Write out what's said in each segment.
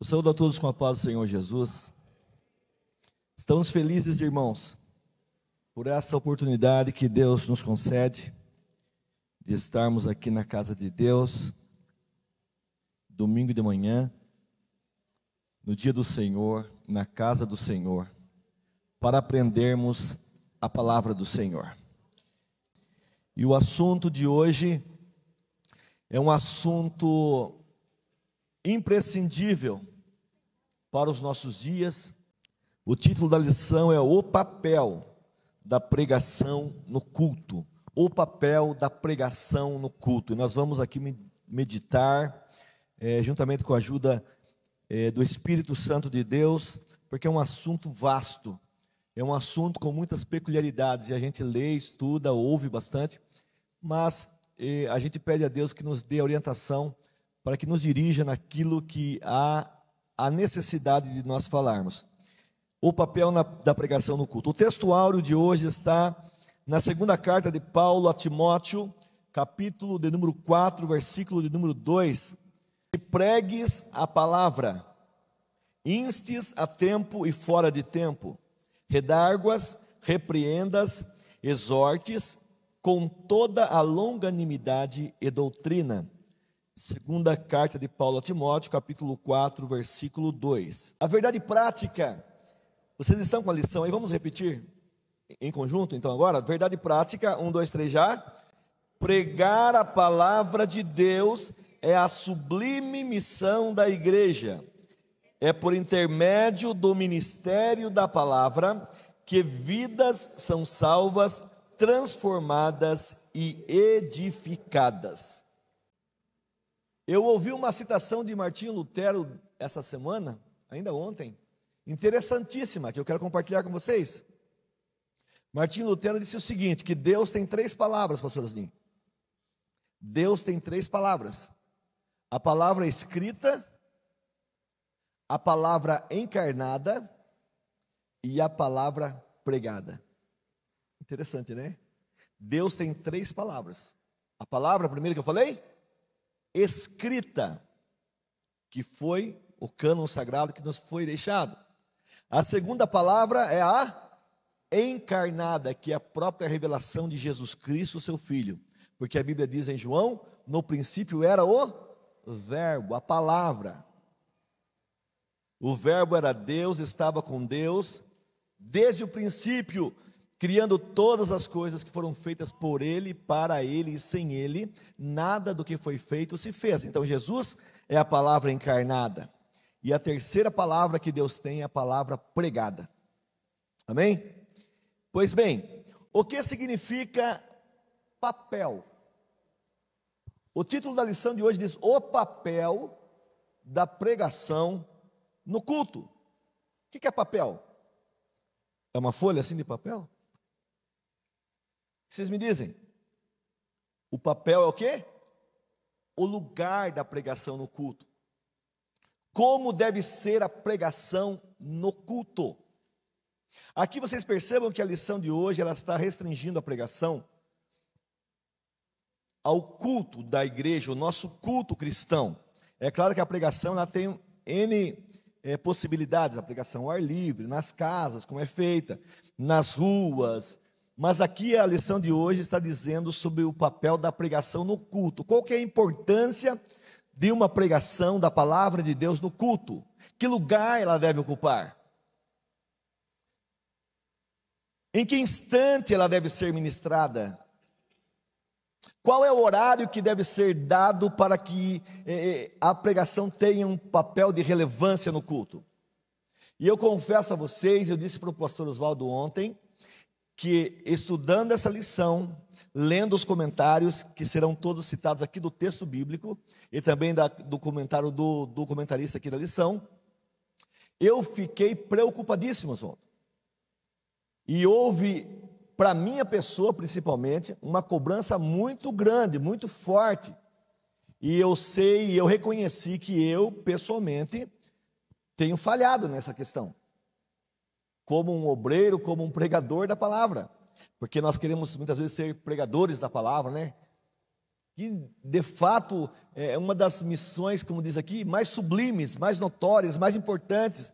Eu saúdo a todos com a paz do Senhor Jesus. Estamos felizes, irmãos, por essa oportunidade que Deus nos concede de estarmos aqui na casa de Deus, domingo de manhã, no dia do Senhor, na casa do Senhor, para aprendermos a palavra do Senhor. E o assunto de hoje é um assunto imprescindível para os nossos dias. O título da lição é O papel da pregação no culto. O papel da pregação no culto. E nós vamos aqui meditar, é, juntamente com a ajuda é, do Espírito Santo de Deus, porque é um assunto vasto, é um assunto com muitas peculiaridades e a gente lê, estuda, ouve bastante, mas é, a gente pede a Deus que nos dê orientação para que nos dirija naquilo que há a necessidade de nós falarmos. O papel na, da pregação no culto. O texto áureo de hoje está na segunda carta de Paulo a Timóteo, capítulo de número 4, versículo de número 2. pregues a palavra, instes a tempo e fora de tempo, redarguas, repreendas, exortes, com toda a longanimidade e doutrina Segunda carta de Paulo a Timóteo, capítulo 4, versículo 2. A verdade prática. Vocês estão com a lição aí? Vamos repetir em conjunto então agora? Verdade prática, 1, 2, 3 já. Pregar a palavra de Deus é a sublime missão da igreja. É por intermédio do ministério da palavra que vidas são salvas, transformadas e edificadas. Eu ouvi uma citação de Martinho Lutero essa semana, ainda ontem, interessantíssima, que eu quero compartilhar com vocês. Martinho Lutero disse o seguinte: que Deus tem três palavras, pastor Osnim. Deus tem três palavras: a palavra escrita, a palavra encarnada e a palavra pregada. Interessante, né? Deus tem três palavras. A palavra, primeiro que eu falei, escrita, que foi o cânon sagrado que nos foi deixado. A segunda palavra é a encarnada, que é a própria revelação de Jesus Cristo, seu Filho. Porque a Bíblia diz em João: no princípio era o Verbo, a palavra. O Verbo era Deus, estava com Deus desde o princípio criando todas as coisas que foram feitas por ele, para ele e sem ele, nada do que foi feito se fez. Então Jesus é a palavra encarnada. E a terceira palavra que Deus tem é a palavra pregada. Amém? Pois bem, o que significa papel? O título da lição de hoje diz: O papel da pregação no culto. O que é papel? É uma folha assim de papel? Vocês me dizem? O papel é o quê? O lugar da pregação no culto. Como deve ser a pregação no culto? Aqui vocês percebam que a lição de hoje ela está restringindo a pregação ao culto da igreja, o nosso culto cristão. É claro que a pregação ela tem N é, possibilidades, a pregação ao ar livre, nas casas, como é feita, nas ruas, mas aqui a lição de hoje está dizendo sobre o papel da pregação no culto. Qual que é a importância de uma pregação da palavra de Deus no culto? Que lugar ela deve ocupar? Em que instante ela deve ser ministrada? Qual é o horário que deve ser dado para que eh, eh a pregação tenha um papel de relevância no culto? E eu confesso a vocês, eu disse para o pastor Oswaldo ontem, que estudando essa lição, lendo os comentários, que serão todos citados aqui do texto bíblico e também da, do comentário do, do comentarista aqui da lição, eu fiquei preocupadíssimo, Oswaldo. E houve, para minha pessoa principalmente, uma cobrança muito grande, muito forte. E eu sei, eu reconheci que eu, pessoalmente, tenho falhado nessa questão como um obreiro, como um pregador da palavra. Porque nós queremos muitas vezes ser pregadores da palavra, né? E de fato é uma das missões, como diz aqui, mais sublimes, mais notórias, mais importantes,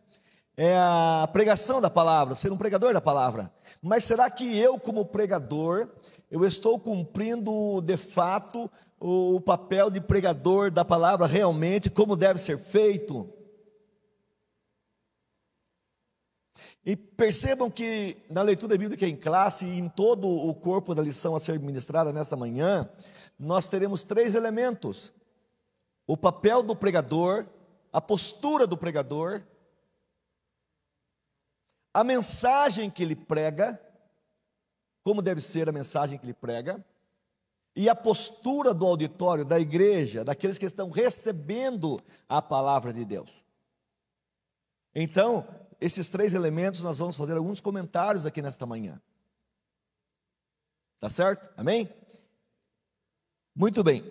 é a pregação da palavra, ser um pregador da palavra. Mas será que eu, como pregador, eu estou cumprindo de fato o papel de pregador da palavra realmente, como deve ser feito? E percebam que na leitura bíblica em classe e em todo o corpo da lição a ser ministrada nessa manhã, nós teremos três elementos: o papel do pregador, a postura do pregador, a mensagem que ele prega, como deve ser a mensagem que ele prega, e a postura do auditório, da igreja, daqueles que estão recebendo a palavra de Deus. Então, esses três elementos, nós vamos fazer alguns comentários aqui nesta manhã. Tá certo? Amém? Muito bem.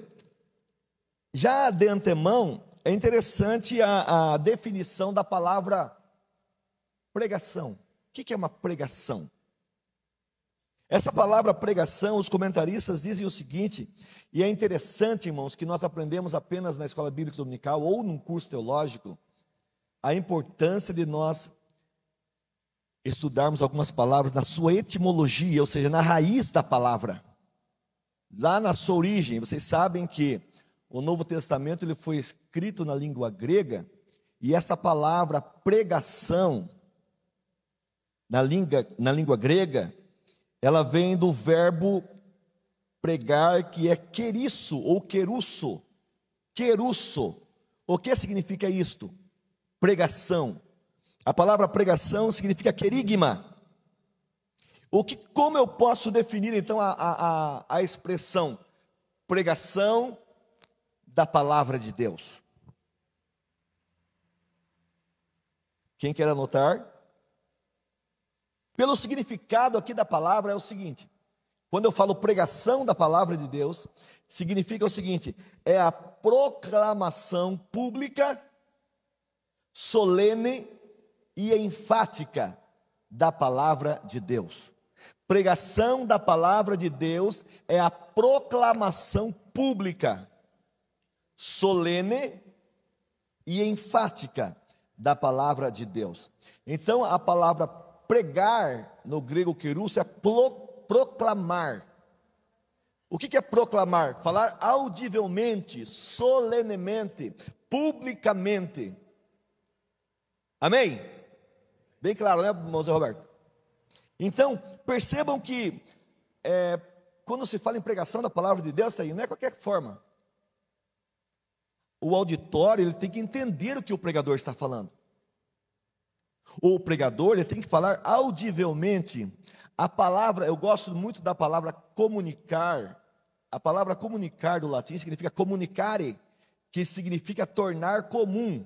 Já de antemão, é interessante a, a definição da palavra pregação. O que é uma pregação? Essa palavra pregação, os comentaristas dizem o seguinte, e é interessante, irmãos, que nós aprendemos apenas na escola bíblica dominical ou num curso teológico, a importância de nós estudarmos algumas palavras na sua etimologia, ou seja, na raiz da palavra. Lá na sua origem, vocês sabem que o Novo Testamento ele foi escrito na língua grega, e essa palavra pregação na língua, na língua grega, ela vem do verbo pregar, que é queriço ou queruço. Queruço. O que significa isto? pregação. A palavra pregação significa querigma. O que, como eu posso definir então a, a, a expressão pregação da palavra de Deus? Quem quer anotar? Pelo significado aqui da palavra é o seguinte: quando eu falo pregação da palavra de Deus, significa o seguinte: é a proclamação pública solene e enfática da palavra de Deus. Pregação da palavra de Deus é a proclamação pública, solene e enfática da palavra de Deus. Então, a palavra pregar no grego querus é pro, proclamar. O que é proclamar? Falar audivelmente, solenemente, publicamente. Amém? Bem claro, né, José Roberto? Então, percebam que é, quando se fala em pregação da palavra de Deus, está aí, não é qualquer forma. O auditório ele tem que entender o que o pregador está falando. O pregador ele tem que falar audivelmente. A palavra, eu gosto muito da palavra comunicar. A palavra comunicar do latim significa comunicare, que significa tornar comum.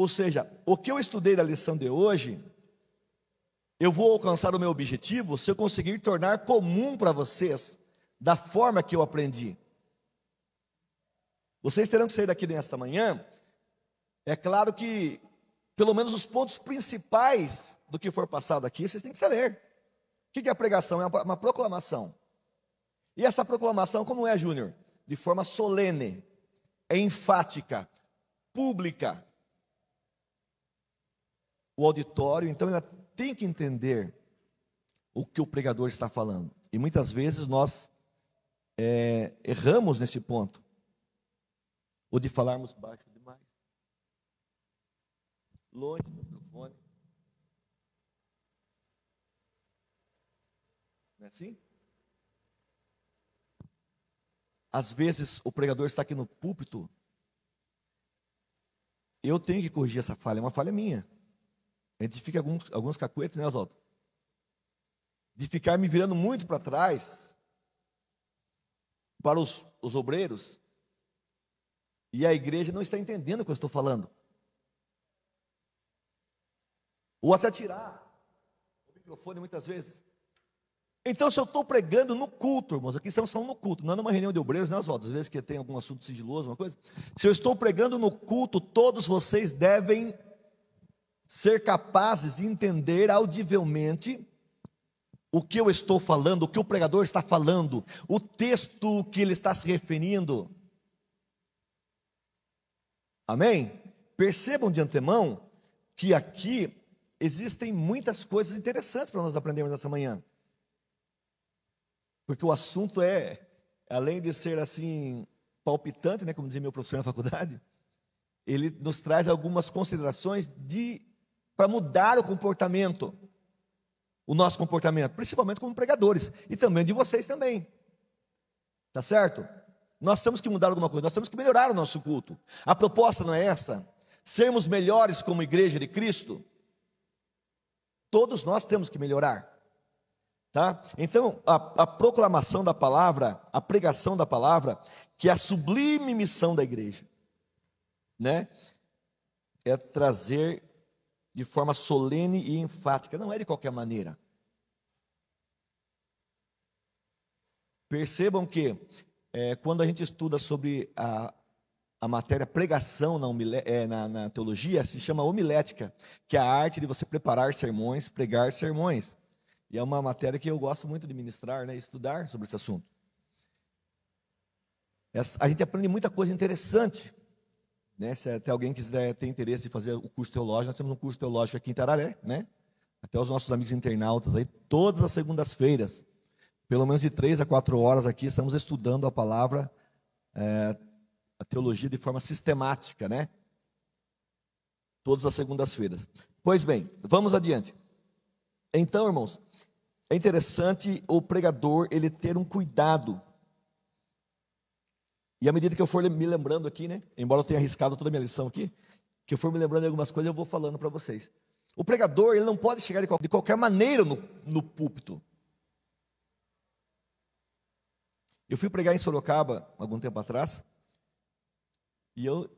Ou seja, o que eu estudei da lição de hoje, eu vou alcançar o meu objetivo se eu conseguir tornar comum para vocês da forma que eu aprendi. Vocês terão que sair daqui nessa manhã. É claro que, pelo menos os pontos principais do que for passado aqui, vocês têm que saber. O que é a pregação? É uma proclamação. E essa proclamação, como é, Júnior? De forma solene, é enfática, pública, o auditório, então ela tem que entender o que o pregador está falando. E muitas vezes nós é, erramos nesse ponto, ou de falarmos baixo demais, longe do microfone. Não é assim? Às vezes o pregador está aqui no púlpito. Eu tenho que corrigir essa falha, é uma falha minha identifica alguns, alguns cacuetes, né, Oswaldo? De ficar me virando muito para trás para os, os obreiros. E a igreja não está entendendo o que eu estou falando. Ou até tirar o microfone muitas vezes. Então, se eu estou pregando no culto, irmãos, aqui estamos falando no culto, não é numa reunião de obreiros, né, Oswaldo? Às vezes que tem algum assunto sigiloso, alguma coisa. Se eu estou pregando no culto, todos vocês devem ser capazes de entender audivelmente o que eu estou falando, o que o pregador está falando, o texto que ele está se referindo. Amém? Percebam de antemão que aqui existem muitas coisas interessantes para nós aprendermos nessa manhã. Porque o assunto é, além de ser assim, palpitante, né, como dizia meu professor na faculdade, ele nos traz algumas considerações de para mudar o comportamento, o nosso comportamento, principalmente como pregadores e também de vocês também. Tá certo? Nós temos que mudar alguma coisa, nós temos que melhorar o nosso culto. A proposta não é essa? Sermos melhores como igreja de Cristo? Todos nós temos que melhorar. Tá? Então, a, a, proclamação da palavra, a pregação da palavra, que é a sublime missão da igreja, né? É trazer de forma solene e enfática, não é de qualquer maneira. Percebam que é, quando a gente estuda sobre a, a matéria pregação na, é, na, na, teologia, se chama homilética, que é a arte de você preparar sermões, pregar sermões. E é uma matéria que eu gosto muito de ministrar, né, estudar sobre esse assunto. a gente aprende muita coisa interessante né? Se até alguém quiser ter interesse em fazer o curso teológico, nós temos um curso teológico aqui em Tararé, né? Até os nossos amigos internautas aí, todas as segundas-feiras, pelo menos de três a quatro horas aqui, estamos estudando a palavra, é, a teologia de forma sistemática, né? Todas as segundas-feiras. Pois bem, vamos adiante. Então, irmãos, é interessante o pregador ele ter um cuidado e à medida que eu for me lembrando aqui, né? Embora eu tenha arriscado toda a minha lição aqui, que eu for me lembrando de algumas coisas, eu vou falando para vocês. O pregador, ele não pode chegar de, qualquer maneira no, no púlpito. Eu fui pregar em Sorocaba algum tempo atrás, e eu.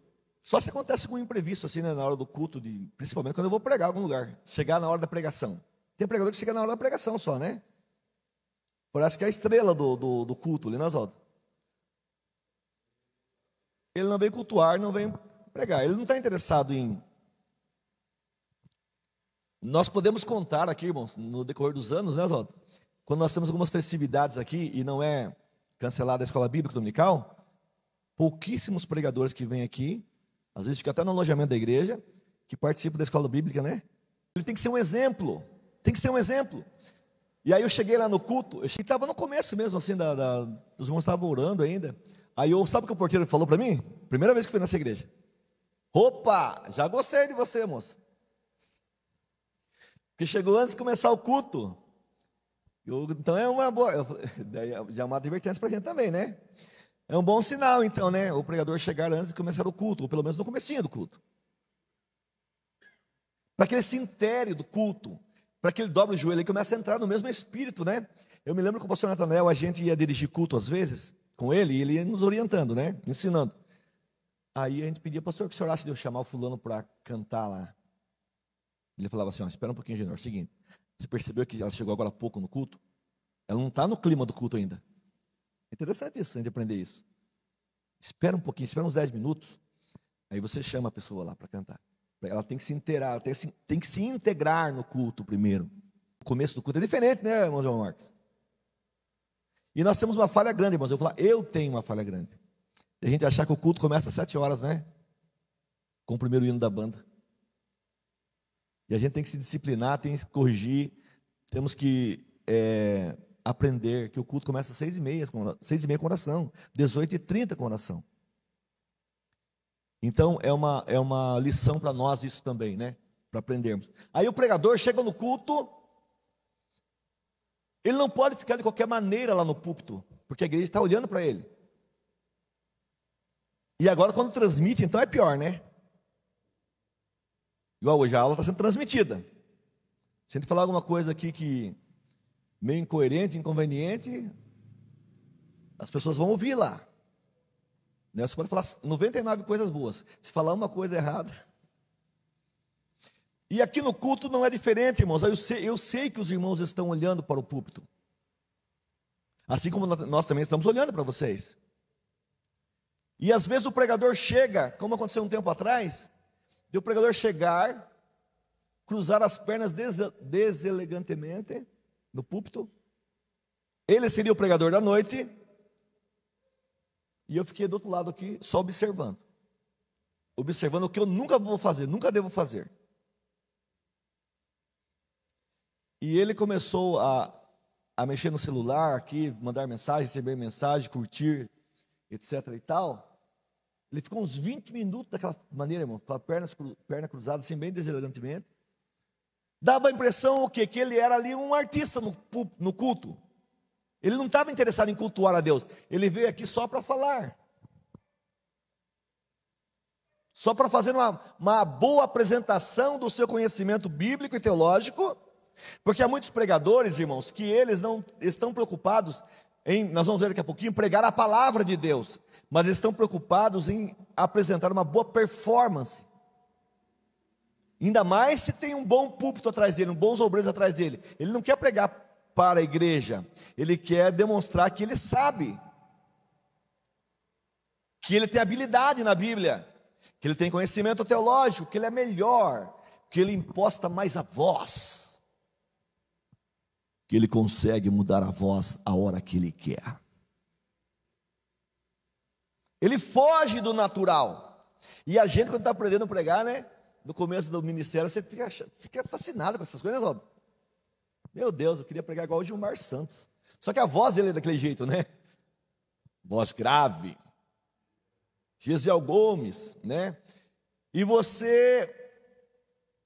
Só se acontece com um imprevisto, assim, né, na hora do culto, de, principalmente quando eu vou pregar em algum lugar, chegar na hora da pregação. Tem pregador que chega na hora da pregação só, né? Parece que é a estrela do, do, do culto, ali nas né, rodas. Ele não vem cultuar, não vem pregar. Ele não está interessado em. Nós podemos contar aqui, irmãos, no decorrer dos anos, né, Zó? Quando nós temos algumas festividades aqui e não é cancelada a escola bíblica dominical, pouquíssimos pregadores que vêm aqui, às vezes fica até no alojamento da igreja, que participam da escola bíblica, né? Ele tem que ser um exemplo, tem que ser um exemplo. E aí eu cheguei lá no culto, eu estava no começo mesmo, assim, da, da, os irmãos estavam orando ainda. Aí eu, sabe o que o porteiro falou para mim? Primeira vez que fui nessa igreja. Opa, já gostei de você, moço. Porque chegou antes de começar o culto. Eu, então é uma boa. Eu, já é uma advertência para a gente também, né? É um bom sinal, então, né? O pregador chegar antes de começar o culto, ou pelo menos no comecinho do culto. Para que ele se intere do culto, para que ele dobre o joelho e comece a entrar no mesmo espírito, né? Eu me lembro que o pastor Nathaniel, a gente ia dirigir culto às vezes, com ele e ele ia nos orientando, né? Ensinando. Aí a gente pedia, pastor, que o senhor acha de eu chamar o fulano para cantar lá? Ele falava assim: ó, espera um pouquinho, Junior. É seguinte, você percebeu que ela chegou agora há pouco no culto? Ela não está no clima do culto ainda. É interessante isso, a gente aprender isso. Espera um pouquinho, espera uns 10 minutos. Aí você chama a pessoa lá para cantar. Ela tem que se inteirar, ela tem que se, tem que se integrar no culto primeiro. O começo do culto é diferente, né, irmão João Marcos? E nós temos uma falha grande, irmãos. Eu vou falar, eu tenho uma falha grande. A gente achar que o culto começa às sete horas, né? Com o primeiro hino da banda. E a gente tem que se disciplinar, tem que corrigir, temos que é, aprender que o culto começa às seis e meia, seis e meia com oração, 18 e 30 com oração. Então é uma, é uma lição para nós isso também, né? Para aprendermos. Aí o pregador chega no culto, ele não pode ficar de qualquer maneira lá no púlpito, porque a igreja está olhando para ele. E agora, quando transmite, então é pior, né? Igual hoje a aula está sendo transmitida. Se a gente falar alguma coisa aqui que meio incoerente, inconveniente, as pessoas vão ouvir lá. Né? Você pode falar 99 coisas boas. Se falar uma coisa errada, e aqui no culto não é diferente, irmãos. Eu sei, eu sei que os irmãos estão olhando para o púlpito. Assim como nós também estamos olhando para vocês. E às vezes o pregador chega, como aconteceu um tempo atrás, de o pregador chegar, cruzar as pernas deselegantemente no púlpito. Ele seria o pregador da noite. E eu fiquei do outro lado aqui, só observando. Observando o que eu nunca vou fazer, nunca devo fazer. E ele começou a, a mexer no celular aqui, mandar mensagem, receber mensagem, curtir, etc e tal. Ele ficou uns 20 minutos daquela maneira, irmão, com a perna, perna cruzada, assim, bem deselegantemente. Dava a impressão o quê? Que ele era ali um artista no, no culto. Ele não estava interessado em cultuar a Deus. Ele veio aqui só para falar. Só para fazer uma, uma boa apresentação do seu conhecimento bíblico e teológico porque há muitos pregadores, irmãos, que eles não estão preocupados em, nós vamos ver daqui a pouquinho, pregar a palavra de Deus, mas eles estão preocupados em apresentar uma boa performance. Ainda mais se tem um bom púlpito atrás dele, um bons obreiros atrás dele. Ele não quer pregar para a igreja, ele quer demonstrar que ele sabe, que ele tem habilidade na Bíblia, que ele tem conhecimento teológico, que ele é melhor, que ele imposta mais a voz que ele consegue mudar a voz a hora que ele quer. Ele foge do natural. E a gente, quando está aprendendo a pregar, né? No começo do ministério, você fica, fica fascinado com essas coisas, né, ó. Meu Deus, eu queria pregar igual o Gilmar Santos. Só que a voz dele é daquele jeito, né? Voz grave. Gesiel Gomes, né? E você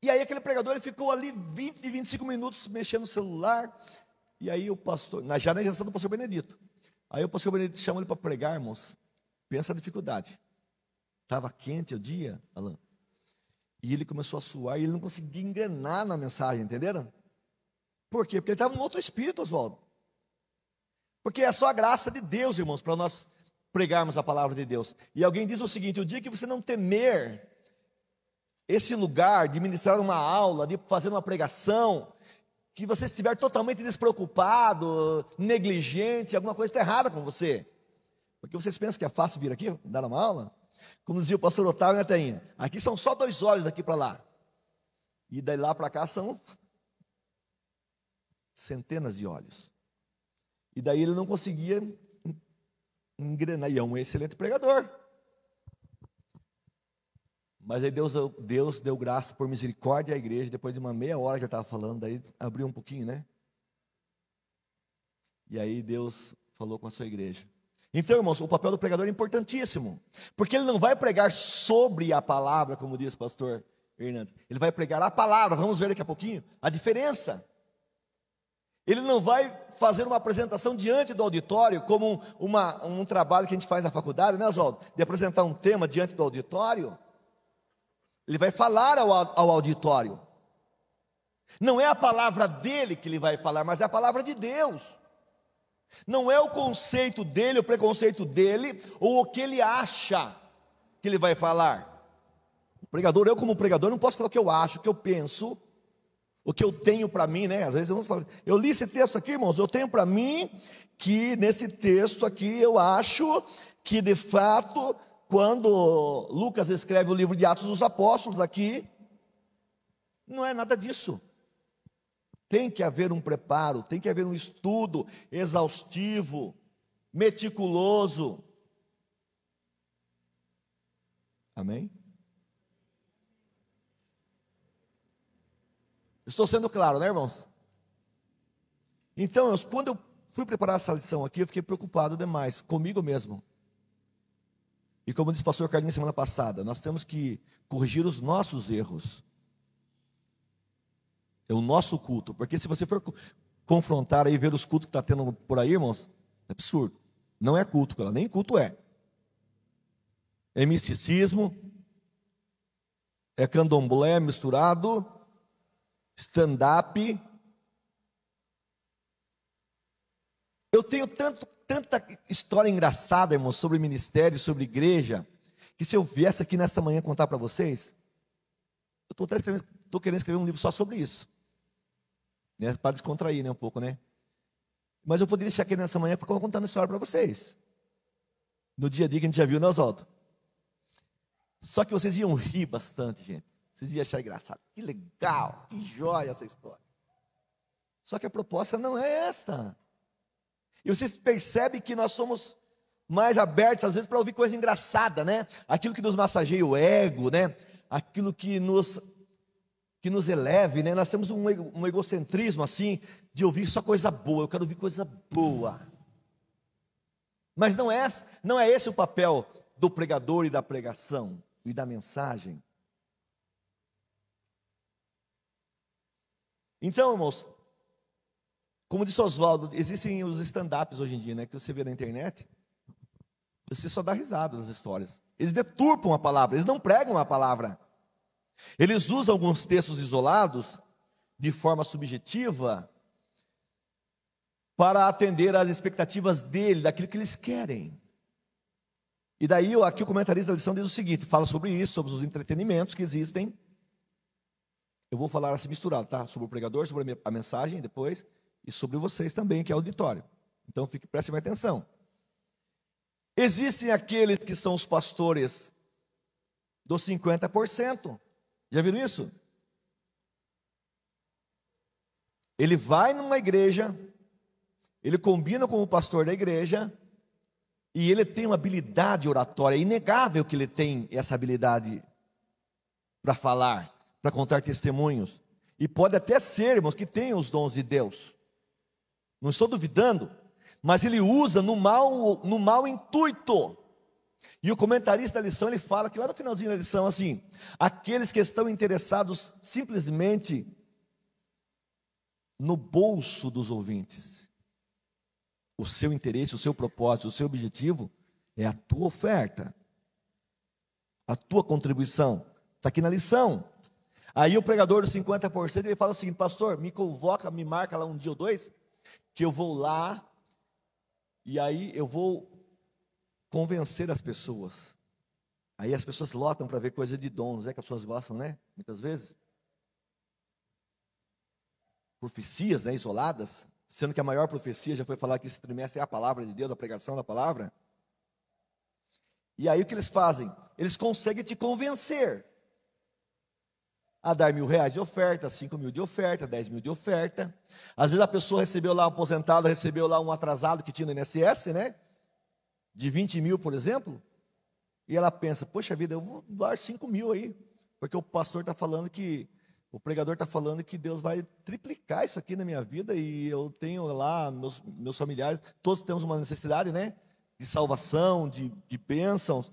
e aí aquele pregador ele ficou ali 20, 25 minutos mexendo no celular. E aí o pastor, na, já na gestão do pastor Benedito. Aí o pastor Benedito chamou ele para pregar, irmãos. Pensa a dificuldade. Estava quente o dia, Alan. E ele começou a suar e ele não conseguia engrenar na mensagem, entenderam? Por quê? Porque ele estava num outro espírito, Oswaldo. Porque é só a graça de Deus, irmãos, para nós pregarmos a palavra de Deus. E alguém diz o seguinte: o dia que você não temer esse lugar de ministrar uma aula, de fazer uma pregação, que você estiver totalmente despreocupado, negligente, alguma coisa está errada com você. Porque vocês pensam que é fácil vir aqui dar uma aula? Como dizia o pastor Otávio, né, Tainha? Aqui são só dois olhos daqui para lá. E daí lá para cá são centenas de olhos. E daí ele não conseguia engrenar. E é um excelente pregador. Mas aí Deus, Deus deu graça por misericórdia à igreja, depois de uma meia hora que eu estava falando, daí abriu um pouquinho, né? E aí Deus falou com a sua igreja. Então, irmãos, o papel do pregador é importantíssimo, porque ele não vai pregar sobre a palavra, como diz o pastor Hernandes. Ele vai pregar a palavra, vamos ver daqui a pouquinho a diferença. Ele não vai fazer uma apresentação diante do auditório, como uma, um trabalho que a gente faz na faculdade, né, Oswaldo? De apresentar um tema diante do auditório. Ele vai falar ao, ao auditório. Não é a palavra dele que ele vai falar, mas é a palavra de Deus. Não é o conceito dele, o preconceito dele, ou o que ele acha que ele vai falar. O pregador, eu como pregador, não posso falar o que eu acho, o que eu penso, o que eu tenho para mim, né? Às vezes vamos falar, eu li esse texto aqui, irmãos, eu tenho para mim que nesse texto aqui eu acho que de fato quando Lucas escreve o livro de Atos dos Apóstolos aqui, não é nada disso. Tem que haver um preparo, tem que haver um estudo exaustivo, meticuloso. Amém? Estou sendo claro, né, irmãos? Então, quando eu fui preparar essa lição aqui, eu fiquei preocupado demais comigo mesmo. E como disse o pastor Carlinhos semana passada, nós temos que corrigir os nossos erros. É o nosso culto. Porque se você for confrontar e ver os cultos que está tendo por aí, irmãos, é absurdo. Não é culto, nem culto é. É misticismo, é candomblé misturado, stand-up. Eu tenho tanto tanta história engraçada, irmão, sobre ministério, sobre igreja, que se eu viesse aqui nessa manhã contar para vocês, eu estou querendo escrever um livro só sobre isso. Né? Para descontrair né, um pouco, né? Mas eu poderia chegar aqui nessa manhã ficar contando história para vocês. No dia a dia que a gente já viu, né, Oswaldo? Só que vocês iam rir bastante, gente. Vocês iam achar engraçado. Que legal, que joia essa história. Só que a proposta não é esta. E você percebe que nós somos mais abertos, às vezes, para ouvir coisa engraçada, né? Aquilo que nos massageia o ego, né? Aquilo que nos, que nos eleve, né? Nós temos um, um egocentrismo, assim, de ouvir só coisa boa. Eu quero ouvir coisa boa. Mas não é, não é esse o papel do pregador e da pregação e da mensagem. Então, irmãos, como disse Oswaldo, existem os stand-ups hoje em dia, né, que você vê na internet. Você só dá risada nas histórias. Eles deturpam a palavra, eles não pregam a palavra. Eles usam alguns textos isolados de forma subjetiva para atender às expectativas dele, daquilo que eles querem. E daí, aqui o comentarista da lição diz o seguinte: fala sobre isso, sobre os entretenimentos que existem. Eu vou falar assim misturado, tá? Sobre o pregador, sobre a mensagem depois e sobre vocês também, que é auditório. Então fique, prestem atenção. Existem aqueles que são os pastores dos 50%. Já viram isso? Ele vai numa igreja, ele combina com o pastor da igreja, e ele tem uma habilidade oratória, é inegável que ele tem essa habilidade para falar, para contar testemunhos. E pode até ser, irmãos, que tenha os dons de Deus. Não estou duvidando, mas ele usa no mal, no mal intuito. E o comentarista da lição ele fala que lá no finalzinho da lição assim, aqueles que estão interessados simplesmente no bolso dos ouvintes. O seu interesse, o seu propósito, o seu objetivo é a tua oferta, a tua contribuição. Está aqui na lição. Aí o pregador dos 50% ele fala o seguinte: Pastor, me convoca, me marca lá um dia ou dois, que eu vou lá e aí eu vou convencer as pessoas. Aí as pessoas lotam para ver coisa de donos, é que as pessoas gostam, né? Muitas vezes. Profecias né, isoladas, sendo que a maior profecia, já foi falar que esse trimestre é a palavra de Deus, a pregação da palavra. E aí o que eles fazem? Eles conseguem te convencer a dar mil reais de oferta, cinco mil de oferta, dez mil de oferta. Às vezes a pessoa recebeu lá um aposentado, recebeu lá um atrasado que tinha no INSS, né? De 20 mil, por exemplo. E ela pensa, poxa vida, eu vou dar cinco mil aí. Porque o pastor está falando que, o pregador está falando que Deus vai triplicar isso aqui na minha vida. E eu tenho lá meus, meus familiares, todos temos uma necessidade, né? De salvação, de, de bênçãos.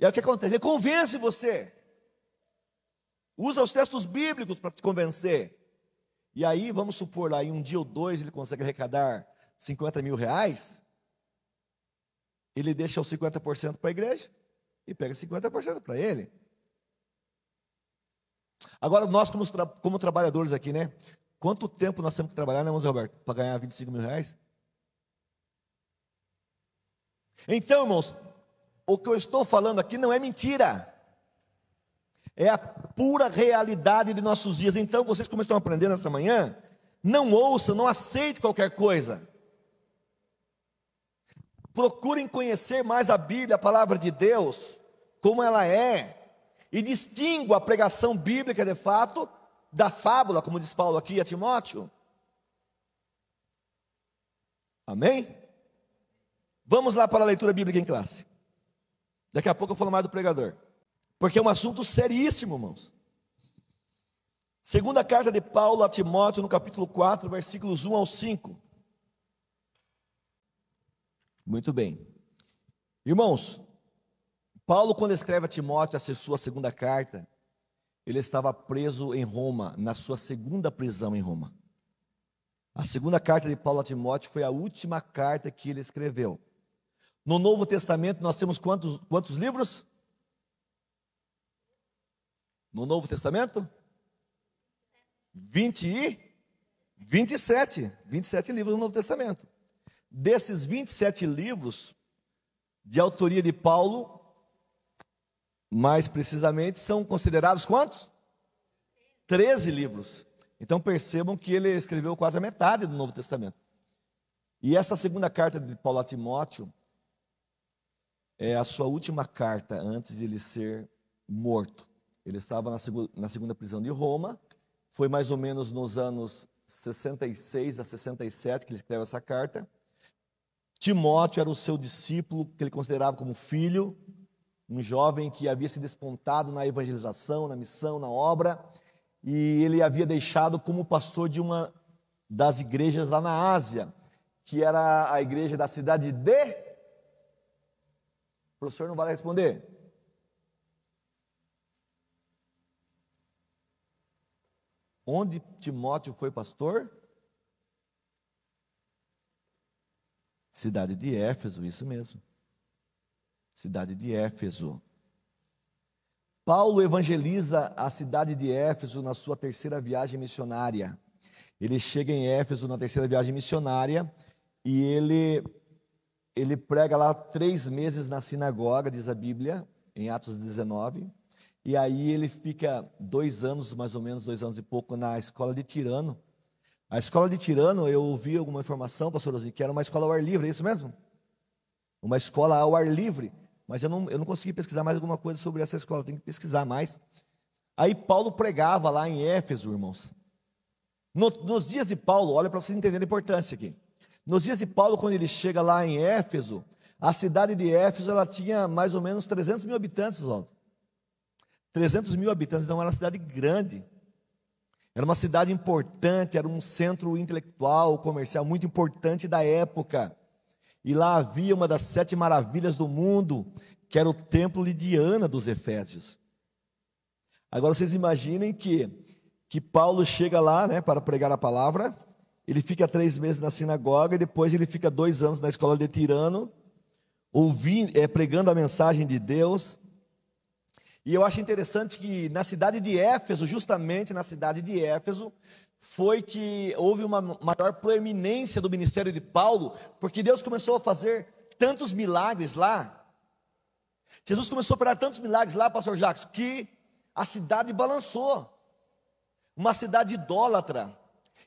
E aí o que acontece? Ele convence você Usa os textos bíblicos para te convencer. E aí, vamos supor lá, em um dia ou dois ele consegue arrecadar 50 mil reais, ele deixa os 50% para a igreja e pega 50% para ele. Agora, nós como, como, trabalhadores aqui, né? Quanto tempo nós temos que trabalhar, né, monsenhor Roberto, para ganhar 25 mil reais? Então, irmãos, o que eu estou falando aqui não é mentira. É a pura realidade de nossos dias. Então, vocês como estão aprendendo essa manhã, não ouçam, não aceitem qualquer coisa. Procurem conhecer mais a Bíblia, a palavra de Deus, como ela é, e distingo a pregação bíblica de fato da fábula, como diz Paulo aqui a Timóteo. Amém? Vamos lá para a leitura bíblica em classe. Daqui a pouco eu falo mais do pregador. Porque é um assunto seríssimo, irmãos. Segunda carta de Paulo a Timóteo, no capítulo 4, versículos 1 ao 5. Muito bem. Irmãos, Paulo, quando escreve a Timóteo a sua segunda carta, ele estava preso em Roma, na sua segunda prisão em Roma. A segunda carta de Paulo a Timóteo foi a última carta que ele escreveu. No Novo Testamento, nós temos quantos, quantos livros? No Novo Testamento? 20 e 27. 27 livros do Novo Testamento. Desses 27 livros, de autoria de Paulo, mais precisamente, são considerados quantos? 13 livros. Então percebam que ele escreveu quase a metade do Novo Testamento. E essa segunda carta de Paulo a Timóteo é a sua última carta antes de ele ser morto. Ele estava na, na segunda prisão de Roma. Foi mais ou menos nos anos 66 a 67 que ele escreve essa carta. Timóteo era o seu discípulo, que ele considerava como filho, um jovem que havia se despontado na evangelização, na missão, na obra, e ele havia deixado como pastor de uma das igrejas lá na Ásia, que era a igreja da cidade de. O professor não vai responder. Onde Timóteo foi pastor? Cidade de Éfeso, isso mesmo. Cidade de Éfeso. Paulo evangeliza a cidade de Éfeso na sua terceira viagem missionária. Ele chega em Éfeso na terceira viagem missionária e ele ele prega lá três meses na sinagoga, diz a Bíblia, em Atos 19. E aí ele fica dois anos, mais ou menos, dois anos e pouco, na escola de Tirano. A escola de Tirano, eu ouvi alguma informação, pastor Rosi, que era uma escola ao ar livre, é isso mesmo? Uma escola ao ar livre. Mas eu não, eu não consegui pesquisar mais alguma coisa sobre essa escola, tenho que pesquisar mais. Aí Paulo pregava lá em Éfeso, irmãos. No, nos dias de Paulo, olha para vocês entenderem a importância aqui. Nos dias de Paulo, quando ele chega lá em Éfeso, a cidade de Éfeso ela tinha mais ou menos 300 mil habitantes, Oswaldo. 300 mil habitantes, então era uma cidade grande. Era uma cidade importante, era um centro intelectual, comercial muito importante da época. E lá havia uma das sete maravilhas do mundo, que era o templo de Diana dos Efésios. Agora vocês imaginem que, que Paulo chega lá né, para pregar a palavra, ele fica três meses na sinagoga e depois ele fica dois anos na escola de Tirano, ouvindo, é, pregando a mensagem de Deus, e eu acho interessante que na cidade de Éfeso, justamente na cidade de Éfeso, foi que houve uma maior proeminência do ministério de Paulo, porque Deus começou a fazer tantos milagres lá. Jesus começou a operar tantos milagres lá, pastor Jacques, que a cidade balançou. Uma cidade idólatra,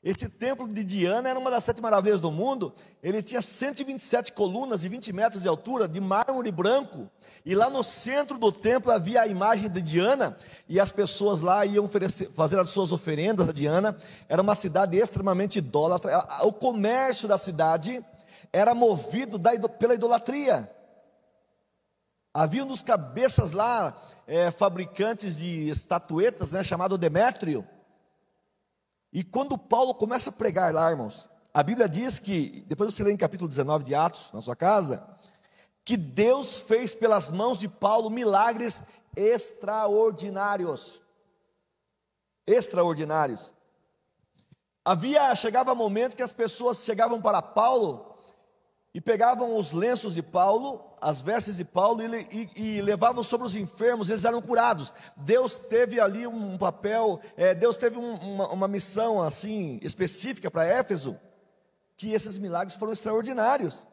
este templo de Diana era uma das sete maravilhas do mundo. Ele tinha 127 colunas de 20 metros de altura, de mármore branco. E lá no centro do templo havia a imagem de Diana. E as pessoas lá iam oferecer, fazer as suas oferendas a Diana. Era uma cidade extremamente idólatra. O comércio da cidade era movido da, pela idolatria. Havia um dos cabeças lá, é, fabricantes de estatuetas, né, chamado Demétrio e quando Paulo começa a pregar lá, irmãos, a Bíblia diz que, depois você lê em capítulo 19 de Atos, na sua casa, que Deus fez pelas mãos de Paulo milagres extraordinários. Extraordinários. Havia, chegava momentos que as pessoas chegavam para Paulo e pegavam os lenços de Paulo, as vestes de Paulo, e, e, e levavam sobre os enfermos, eles eram curados. Deus teve ali um papel, é, Deus teve um, uma, uma missão assim específica para Éfeso, que esses milagres foram extraordinários.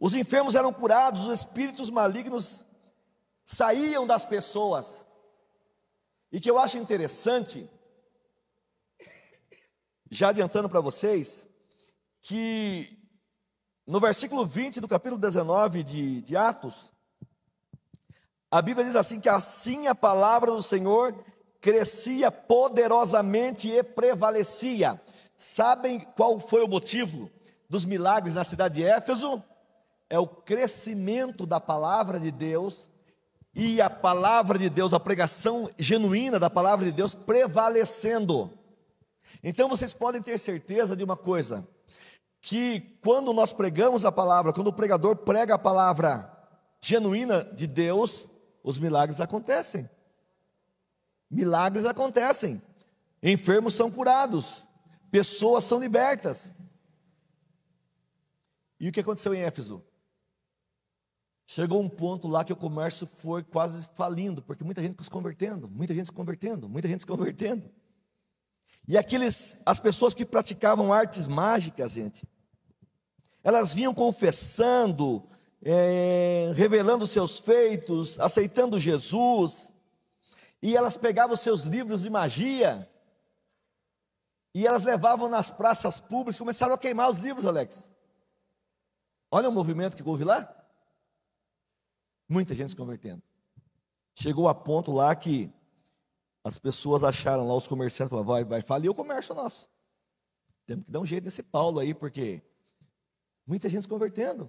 Os enfermos eram curados, os espíritos malignos saíam das pessoas. E que eu acho interessante, já adiantando para vocês, que no versículo 20 do capítulo 19 de, de Atos, a Bíblia diz assim: que assim a palavra do Senhor crescia poderosamente e prevalecia. Sabem qual foi o motivo dos milagres na cidade de Éfeso? É o crescimento da palavra de Deus e a palavra de Deus, a pregação genuína da palavra de Deus prevalecendo. Então vocês podem ter certeza de uma coisa: que quando nós pregamos a palavra, quando o pregador prega a palavra genuína de Deus, os milagres acontecem. Milagres acontecem. Enfermos são curados, pessoas são libertas. E o que aconteceu em Éfeso? Chegou um ponto lá que o comércio foi quase falindo, porque muita gente se convertendo, muita gente se convertendo, muita gente se convertendo. E aqueles, as pessoas que praticavam artes mágicas, gente, elas vinham confessando, é, revelando seus feitos, aceitando Jesus, e elas pegavam seus livros de magia, e elas levavam nas praças públicas, começaram a queimar os livros, Alex. Olha o movimento que houve lá. Muita gente se convertendo. Chegou a ponto lá que as pessoas acharam lá, os comerciantes falaram, vai, vai falir o comércio nosso. Temos que dar um jeito nesse Paulo aí, porque Muita gente se convertendo.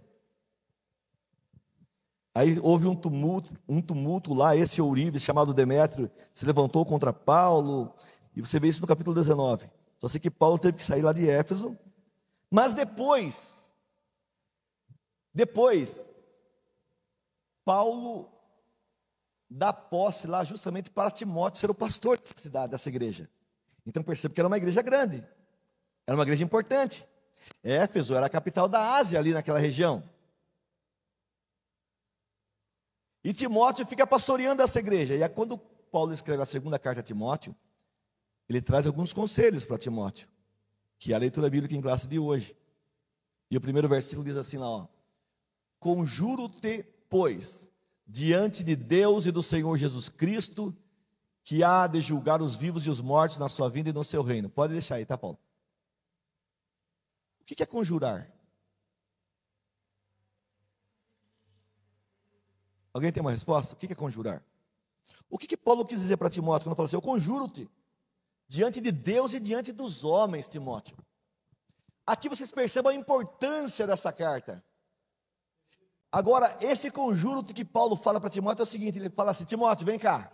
Aí houve um tumulto, um tumulto lá, esse Ourives, chamado Demétrio, se levantou contra Paulo, e você vê isso no capítulo 19. Só sei que Paulo teve que sair lá de Éfeso, mas depois, depois, Paulo dá posse lá justamente para Timóteo ser o pastor dessa cidade, dessa igreja. Então percebe que era uma igreja grande, era uma igreja importante. Éfeso era a capital da Ásia ali naquela região. E Timóteo fica pastoreando essa igreja. E é quando Paulo escreve a segunda carta a Timóteo, ele traz alguns conselhos para Timóteo, que é a leitura bíblica em classe de hoje. E o primeiro versículo diz assim lá, ó: Conjuro-te, pois, diante de Deus e do Senhor Jesus Cristo, que há de julgar os vivos e os mortos na sua vinda e no seu reino. Pode deixar aí, tá, Paulo? O que é conjurar? Alguém tem uma resposta? O que é conjurar? O que, que Paulo quis dizer para Timóteo quando falou assim: Eu conjuro-te diante de Deus e diante dos homens, Timóteo. Aqui vocês percebam a importância dessa carta. Agora, esse conjuro que Paulo fala para Timóteo é o seguinte: ele fala assim, Timóteo, vem cá,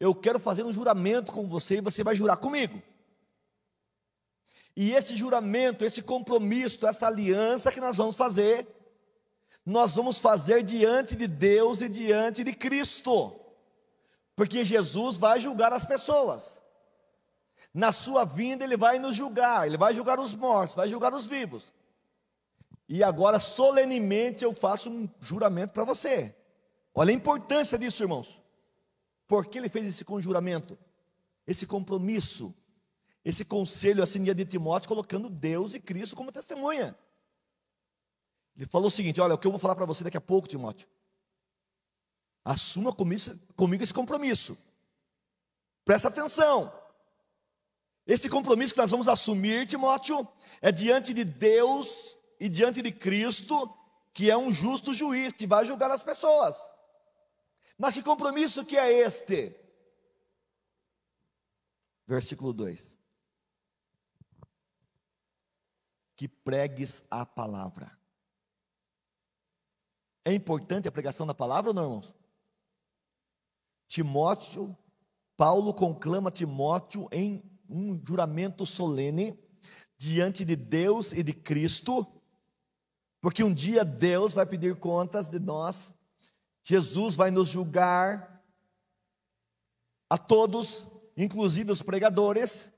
eu quero fazer um juramento com você e você vai jurar comigo. E esse juramento, esse compromisso, essa aliança que nós vamos fazer, nós vamos fazer diante de Deus e diante de Cristo, porque Jesus vai julgar as pessoas. Na sua vinda, Ele vai nos julgar, Ele vai julgar os mortos, vai julgar os vivos. E agora, solenemente, eu faço um juramento para você. Olha a importância disso, irmãos. Por que ele fez esse conjuramento? Esse compromisso esse conselho assim de Timóteo, colocando Deus e Cristo como testemunha. Ele falou o seguinte: olha, o que eu vou falar para você daqui a pouco, Timóteo. Assuma comigo esse compromisso. Presta atenção. Esse compromisso que nós vamos assumir, Timóteo, é diante de Deus e diante de Cristo, que é um justo juiz que vai julgar as pessoas. Mas que compromisso que é este? Versículo 2. que pregues a palavra. É importante a pregação da palavra ou não, irmãos? Timóteo, Paulo conclama Timóteo em um juramento solene diante de Deus e de Cristo, porque um dia Deus vai pedir contas de nós, Jesus vai nos julgar a todos, inclusive os pregadores,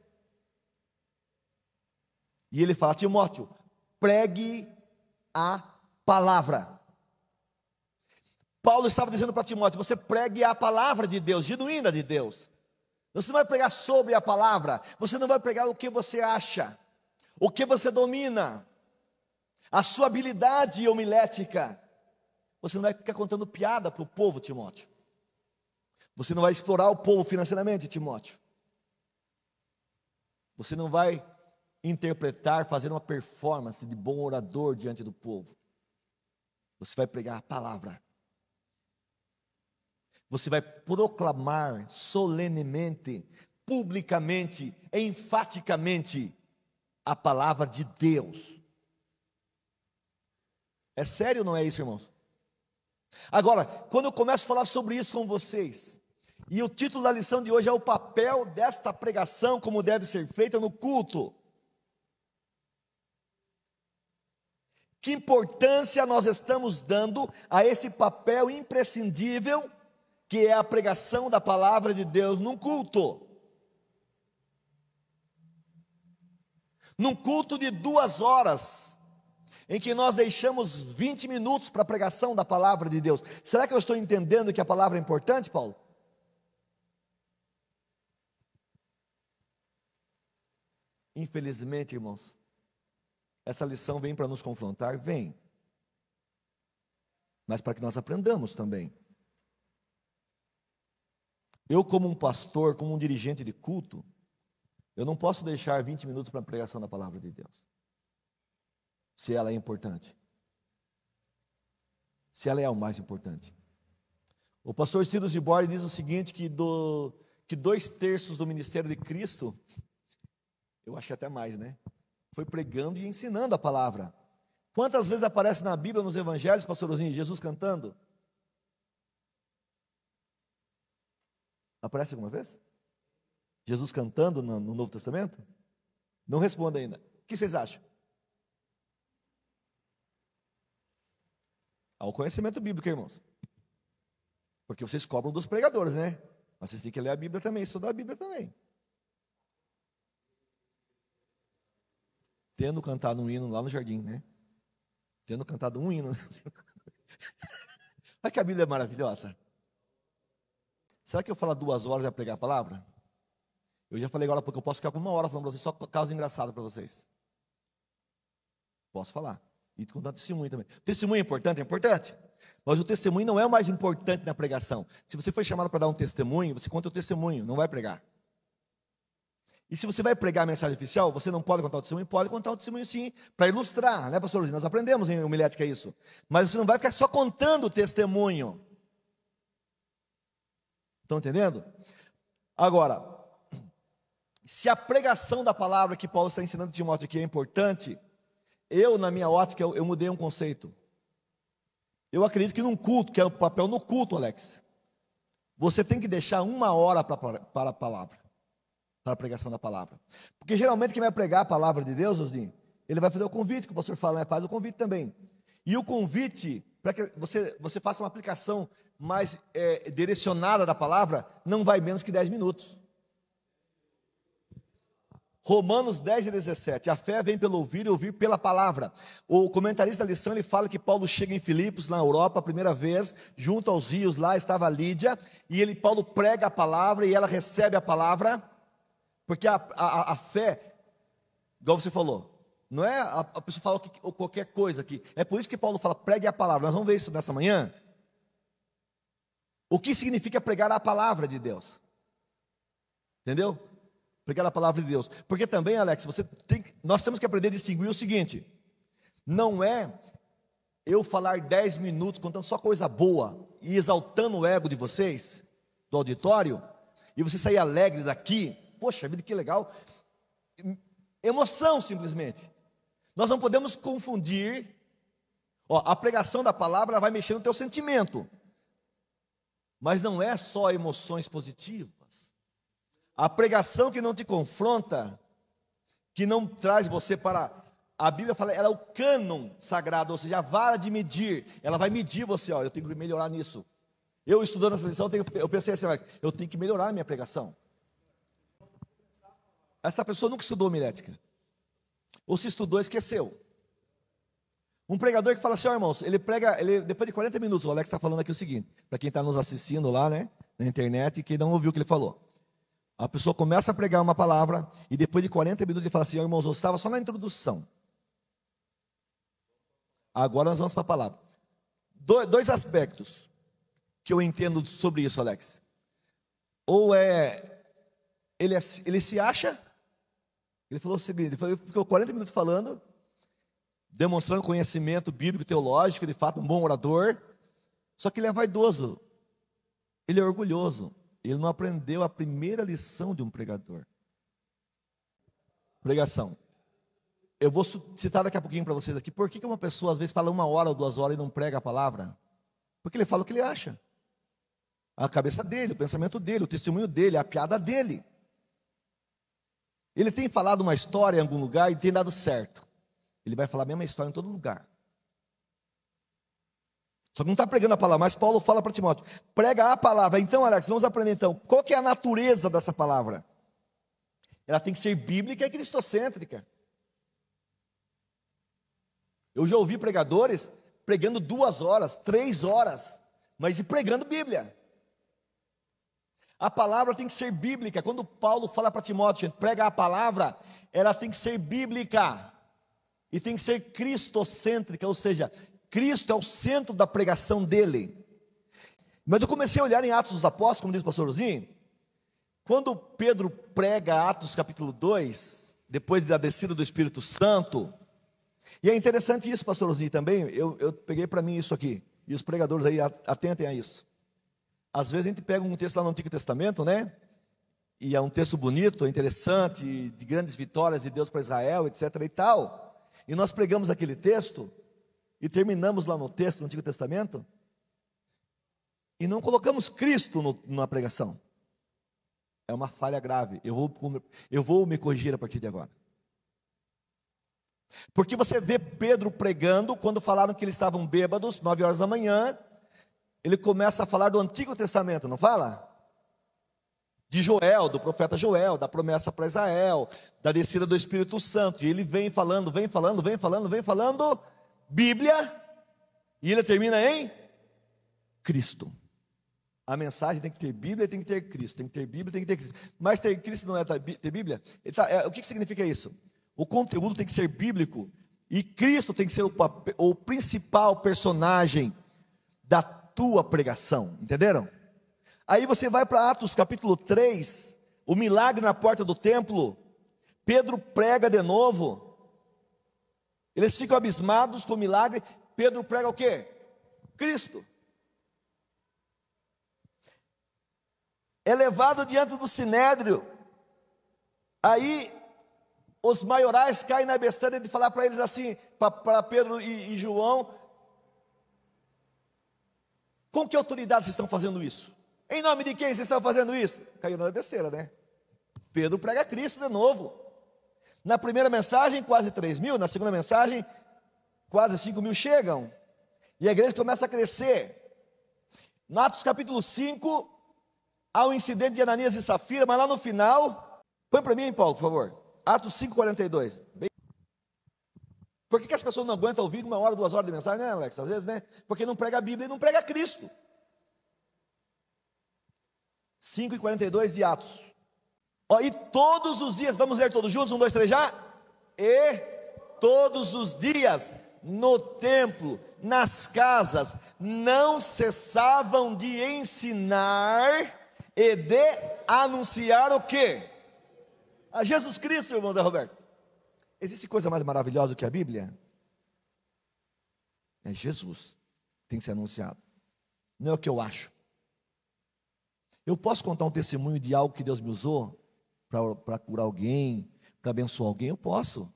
e ele fala: Timóteo, pregue a palavra. Paulo estava dizendo para Timóteo: você pregue a palavra de Deus, genuína de Deus. Você não vai pregar sobre a palavra, você não vai pregar o que você acha, o que você domina, a sua habilidade homilética. Você não vai ficar contando piada para o povo, Timóteo. Você não vai explorar o povo financeiramente, Timóteo. Você não vai interpretar, fazer uma performance de bom orador diante do povo. Você vai pregar a palavra. Você vai proclamar solenemente, publicamente, enfaticamente a palavra de Deus. É sério ou não é isso, irmãos? Agora, quando eu começo a falar sobre isso com vocês, e o título da lição de hoje é o papel desta pregação, como deve ser feita no culto. Que importância nós estamos dando a esse papel imprescindível que é a pregação da palavra de Deus num culto? Num culto de duas horas, em que nós deixamos 20 minutos para a pregação da palavra de Deus. Será que eu estou entendendo que a palavra é importante, Paulo? Infelizmente, irmãos, essa lição vem para nos confrontar? Vem. Mas para que nós aprendamos também. Eu, como um pastor, como um dirigente de culto, eu não posso deixar 20 minutos para a pregação da palavra de Deus. Se ela é importante. Se ela é o mais importante. O pastor Ciro de diz o seguinte: que, do, que dois terços do ministério de Cristo, eu acho que é até mais, né? foi pregando e ensinando a palavra. Quantas vezes aparece na Bíblia, nos evangelhos, pastorzinho, Jesus cantando? Aparece alguma vez? Jesus cantando no, no Novo Testamento? Não responda ainda. O que vocês acham? Ao conhecimento bíblico, irmãos. Porque vocês cobram dos pregadores, né? Mas vocês têm que ler a Bíblia também, estudar a Bíblia também. tendo cantado um hino lá no jardim, né? Tendo cantado um hino. Olha que a Bíblia é maravilhosa. Será que eu falar duas horas e pregar a palavra? Eu já falei agora porque eu posso ficar com uma hora falando para vocês só caso engraçado para vocês. Posso falar. E contar testemunho também. Testemunho é importante? É importante. Mas o testemunho não é o mais importante na pregação. Se você foi chamado para dar um testemunho, você conta o testemunho, não vai pregar. E se você vai pregar a mensagem oficial, você não pode contar o testemunho? Pode contar o testemunho sim, para ilustrar, né, pastor Nós aprendemos em homilética é isso. Mas você não vai ficar só contando o testemunho. Estão entendendo? Agora, se a pregação da palavra que Paulo está ensinando de Timóteo aqui é importante, eu, na minha ótica, eu, eu mudei um conceito. Eu acredito que num culto, que é o papel no culto, Alex, você tem que deixar uma hora para a palavra para a pregação da palavra. Porque geralmente quem vai pregar a palavra de Deus, Osdin, ele vai fazer o convite, que o pastor fala, né? faz o convite também. E o convite, para que você, você faça uma aplicação mais é, direcionada da palavra, não vai menos que 10 minutos. Romanos 10 e 17, a fé vem pelo ouvir e ouvir pela palavra. O comentarista da lição ele fala que Paulo chega em Filipos, na Europa, a primeira vez, junto aos rios, lá estava Lídia, e ele Paulo prega a palavra e ela recebe a palavra porque a, a, a fé, igual você falou, não é a, a pessoa fala que, qualquer coisa aqui. É por isso que Paulo fala, pregue a palavra. Nós vamos ver isso nessa manhã. O que significa pregar a palavra de Deus? Entendeu? Pregar a palavra de Deus. Porque também, Alex, você tem, nós temos que aprender a distinguir o seguinte: não é eu falar dez minutos contando só coisa boa e exaltando o ego de vocês, do auditório, e você sair alegre daqui poxa vida, que legal. Emoção, simplesmente. Nós não podemos confundir. Ó, a pregação da palavra vai mexer no teu sentimento. Mas não é só emoções positivas. A pregação que não te confronta, que não traz você para a Bíblia fala, ela é o cânon sagrado, ou seja, a vara de medir. Ela vai medir você, ó, eu tenho que melhorar nisso. Eu estudando essa lição, eu, pensei assim, eu tenho que melhorar a minha pregação. Essa pessoa nunca estudou homilética. Ou se estudou, esqueceu. Um pregador que fala assim, ó oh, irmãos, ele prega, ele, depois de 40 minutos, o Alex está falando aqui o seguinte, para quem está nos assistindo lá, né, na internet, e quem não ouviu o que ele falou. A pessoa começa a pregar uma palavra, e depois de 40 minutos ele fala assim, ó oh, irmãos, eu estava só na introdução. Agora nós vamos para a palavra. Do, dois aspectos que eu entendo sobre isso, Alex. Ou é ele, é, ele se acha, ele falou o seguinte: ele, falou, ele ficou 40 minutos falando, demonstrando conhecimento bíblico, teológico, de fato, um bom orador. Só que ele é vaidoso, ele é orgulhoso, ele não aprendeu a primeira lição de um pregador. Pregação. Eu vou citar daqui a pouquinho para vocês aqui. Por que, que uma pessoa às vezes fala uma hora ou duas horas e não prega a palavra? Porque ele fala o que ele acha. A cabeça dele, o pensamento dele, o testemunho dele, a piada dele. Ele tem falado uma história em algum lugar e tem dado certo. Ele vai falar a mesma história em todo lugar. Só que não está pregando a palavra, mas Paulo fala para Timóteo: prega a palavra. Então, Alex, vamos aprender então. Qual que é a natureza dessa palavra? Ela tem que ser bíblica e cristocêntrica. Eu já ouvi pregadores pregando duas horas, três horas, mas e pregando Bíblia. A palavra tem que ser bíblica. Quando Paulo fala para Timóteo, prega a palavra, ela tem que ser bíblica. E tem que ser cristocêntrica, ou seja, Cristo é o centro da pregação dele. Mas eu comecei a olhar em Atos dos Apóstolos, como diz o pastor Luzinho, quando Pedro prega Atos capítulo 2, depois da descida do Espírito Santo, e é interessante isso, pastor Luzinho, também, eu, eu peguei para mim isso aqui, e os pregadores aí atentem a isso. Às vezes a gente pega um texto lá no Antigo Testamento, né? E é um texto bonito, é interessante, de grandes vitórias de Deus para Israel, etc. e tal. E nós pregamos aquele texto e terminamos lá no texto do Antigo Testamento e não colocamos Cristo no, na pregação. É uma falha grave. Eu vou, eu vou me corrigir a partir de agora. Porque você vê Pedro pregando quando falaram que eles estavam bêbados, nove horas da manhã, ele começa a falar do Antigo Testamento, não fala? De Joel, do profeta Joel, da promessa para Israel, da descida do Espírito Santo. E ele vem falando, vem falando, vem falando, vem falando, Bíblia, e ele termina em Cristo. A mensagem tem que ter Bíblia, tem que ter Cristo, tem que ter Bíblia, tem que ter Cristo. Mas ter Cristo não é ter Bíblia? Tá, é, o que, que significa isso? O conteúdo tem que ser bíblico e Cristo tem que ser o, o principal personagem da tua pregação. Entenderam? Aí você vai para Atos capítulo 3, o milagre na porta do templo. Pedro prega de novo. Eles ficam abismados com o milagre. Pedro prega o quê? Cristo. É levado diante do sinédrio. Aí os maiorais caem na besteira de falar para eles assim, para Pedro e, e João, com que autoridade vocês estão fazendo isso? Em nome de quem vocês estão fazendo isso? Caiu na besteira, né? Pedro prega Cristo de novo. Na primeira mensagem, quase 3 mil, na segunda mensagem, quase 5 mil chegam. E a igreja começa a crescer. No Atos capítulo 5, há um incidente de Ananias e Safira, mas lá no final, põe para mim, Paulo, por favor. Atos 42. Bem por que, que as pessoas não aguentam ouvir uma hora, duas horas de mensagem, né, Alex? Às vezes, né? Porque não prega a Bíblia e não prega Cristo. 5 e 42 de Atos. Ó, e todos os dias, vamos ler todos juntos? Um, dois, três já? E todos os dias, no templo, nas casas, não cessavam de ensinar e de anunciar o quê? A Jesus Cristo, irmão Zé Roberto. Existe coisa mais maravilhosa do que a Bíblia? É Jesus tem que ser anunciado. Não é o que eu acho. Eu posso contar um testemunho de algo que Deus me usou para curar alguém, para abençoar alguém? Eu posso.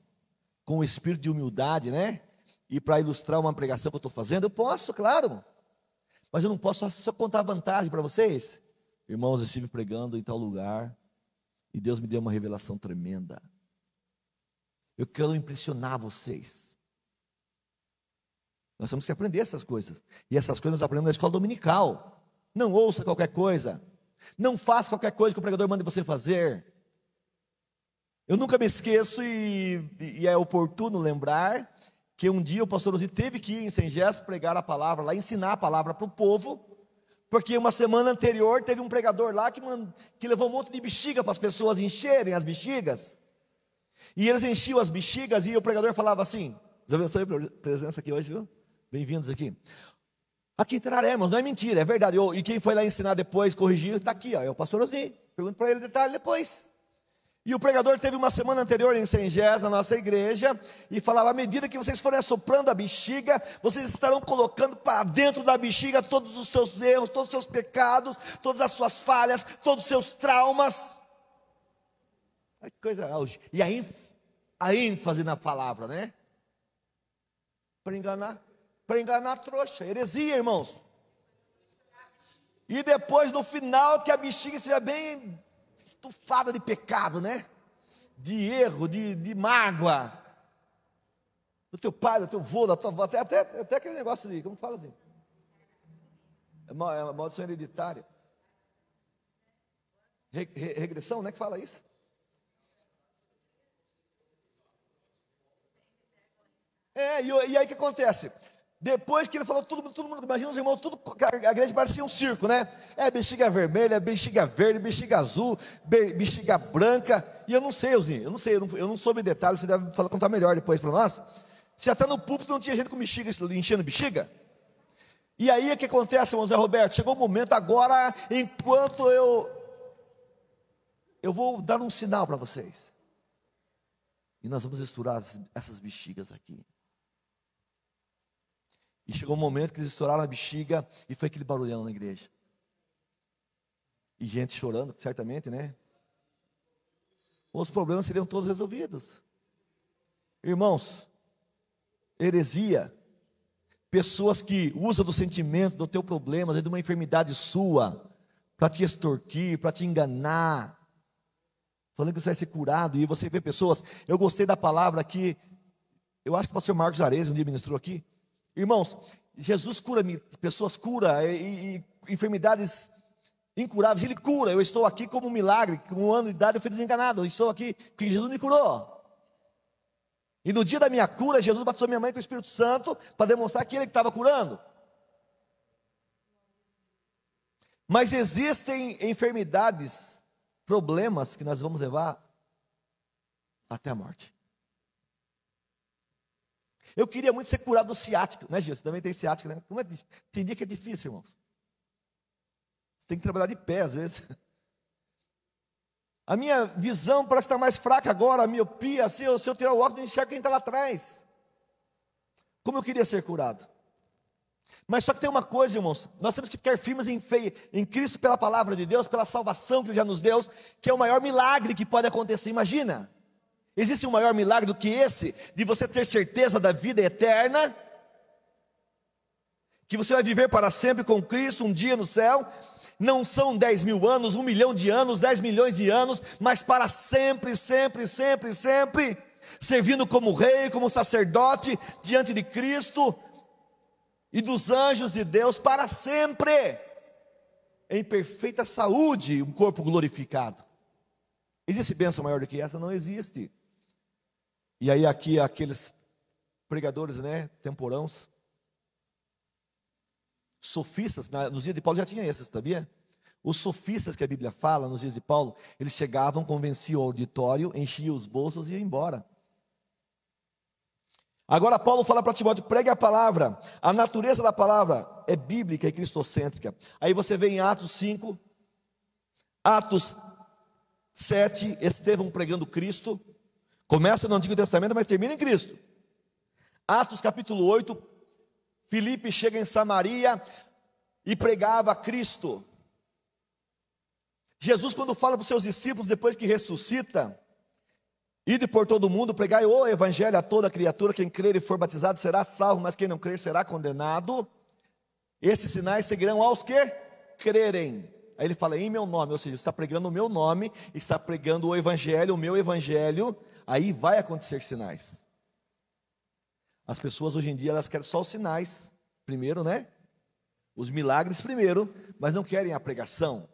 Com o espírito de humildade, né? E para ilustrar uma pregação que eu estou fazendo? Eu posso, claro. Mas eu não posso só, só contar vantagem para vocês. Irmãos, eu estive pregando em tal lugar e Deus me deu uma revelação tremenda. Eu quero impressionar vocês. Nós temos que aprender essas coisas. E essas coisas nós aprendemos na escola dominical. Não ouça qualquer coisa. Não faça qualquer coisa que o pregador manda você fazer. Eu nunca me esqueço, e, e é oportuno lembrar, que um dia o pastor Osir teve que ir em Sengés pregar a palavra lá, ensinar a palavra para o povo, porque uma semana anterior teve um pregador lá que, mand... que levou um monte de bexiga para as pessoas encherem as bexigas. E eles enchiam as bexigas e o pregador falava assim: Deus abençoe a presença aqui hoje, viu? Bem-vindos aqui. Aqui entraremos, não é mentira, é verdade. Eu, e quem foi lá ensinar depois, corrigir, está aqui, ó, é o pastor Osni. Pergunto para ele detalhe depois. E o pregador teve uma semana anterior em São na nossa igreja, e falava: à medida que vocês forem assoprando a bexiga, vocês estarão colocando para dentro da bexiga todos os seus erros, todos os seus pecados, todas as suas falhas, todos os seus traumas. Que é coisa, é e a, ênf, a ênfase na palavra, né? Para enganar, para enganar a trouxa, heresia, irmãos. E depois, no final, que a bexiga seja bem estufada de pecado, né? De erro, de, de mágoa. Do teu pai, do teu avô, da tua avó, até, até, até aquele negócio ali. como fala assim? É uma, é uma maldição hereditária. Re, re, regressão, né? Que fala isso? É, e, e aí o que acontece? Depois que ele falou, todo, todo mundo, imagina os irmãos, tudo, a, a igreja parecia um circo, né? É bexiga vermelha, é bexiga verde, bexiga azul, be, bexiga branca. E eu não sei, Euzinho, eu não sei, eu não, eu não soube detalhes, você deve falar, contar melhor depois para nós. Se até no púlpito não tinha gente com bexiga, enchendo bexiga. E aí o que acontece, irmão Zé Roberto? Chegou o um momento agora, enquanto eu. Eu vou dar um sinal para vocês. E nós vamos misturar essas bexigas aqui. E chegou um momento que eles estouraram a bexiga e foi aquele barulhão na igreja. E gente chorando, certamente, né? Os problemas seriam todos resolvidos. Irmãos, heresia, pessoas que usam do sentimento do teu problema, de uma enfermidade sua, para te extorquir, para te enganar, falando que você vai ser curado, e você vê pessoas. Eu gostei da palavra que, eu acho que o pastor Marcos Ares um dia ministrou aqui, Irmãos, Jesus cura pessoas, cura e, e, enfermidades incuráveis, Ele cura. Eu estou aqui como um milagre, com um ano de idade eu fui desenganado, eu estou aqui porque Jesus me curou. E no dia da minha cura, Jesus batizou minha mãe com o Espírito Santo para demonstrar que Ele estava curando. Mas existem enfermidades, problemas que nós vamos levar até a morte. Eu queria muito ser curado do ciático, né, Gil? Você também tem ciático, né? Como é que Tem dia que é difícil, irmãos. Você tem que trabalhar de pé, às vezes. A minha visão parece estar mais fraca agora, a miopia, se assim, eu, se eu tirar o óculos, eu enxergo quem está lá atrás. Como eu queria ser curado. Mas só que tem uma coisa, irmãos, nós temos que ficar firmes em, fé, em Cristo pela palavra de Deus, pela salvação que Ele já nos deu, que é o maior milagre que pode acontecer. Imagina, Existe um maior milagre do que esse, de você ter certeza da vida eterna, que você vai viver para sempre com Cristo, um dia no céu. Não são 10 mil anos, um milhão de anos, 10 milhões de anos, mas para sempre, sempre, sempre, sempre, servindo como rei, como sacerdote diante de Cristo e dos anjos de Deus para sempre, em perfeita saúde, um corpo glorificado. Existe bênção maior do que essa? Não existe. E aí aqui aqueles pregadores, né, temporãos, sofistas, na, nos dias de Paulo já tinha esses, sabia? Os sofistas que a Bíblia fala nos dias de Paulo, eles chegavam, convenciam o auditório, enchiam os bolsos e iam embora. Agora Paulo fala para Timóteo, pregue a palavra. A natureza da palavra é bíblica e cristocêntrica. Aí você vê em Atos 5, Atos 7, Estevão pregando Cristo, Começa no Antigo Testamento, mas termina em Cristo. Atos capítulo 8, Filipe chega em Samaria e pregava Cristo. Jesus, quando fala para os seus discípulos, depois que ressuscita, Ide por todo mundo, pregai o evangelho a toda criatura, quem crer e for batizado será salvo, mas quem não crer será condenado. Esses sinais seguirão aos que crerem. Aí ele fala, em meu nome, ou seja, está pregando o meu nome, está pregando o evangelho, o meu evangelho, aí vai acontecer sinais. As pessoas hoje em dia elas querem só os sinais, primeiro, né? Os milagres primeiro, mas não querem a pregação.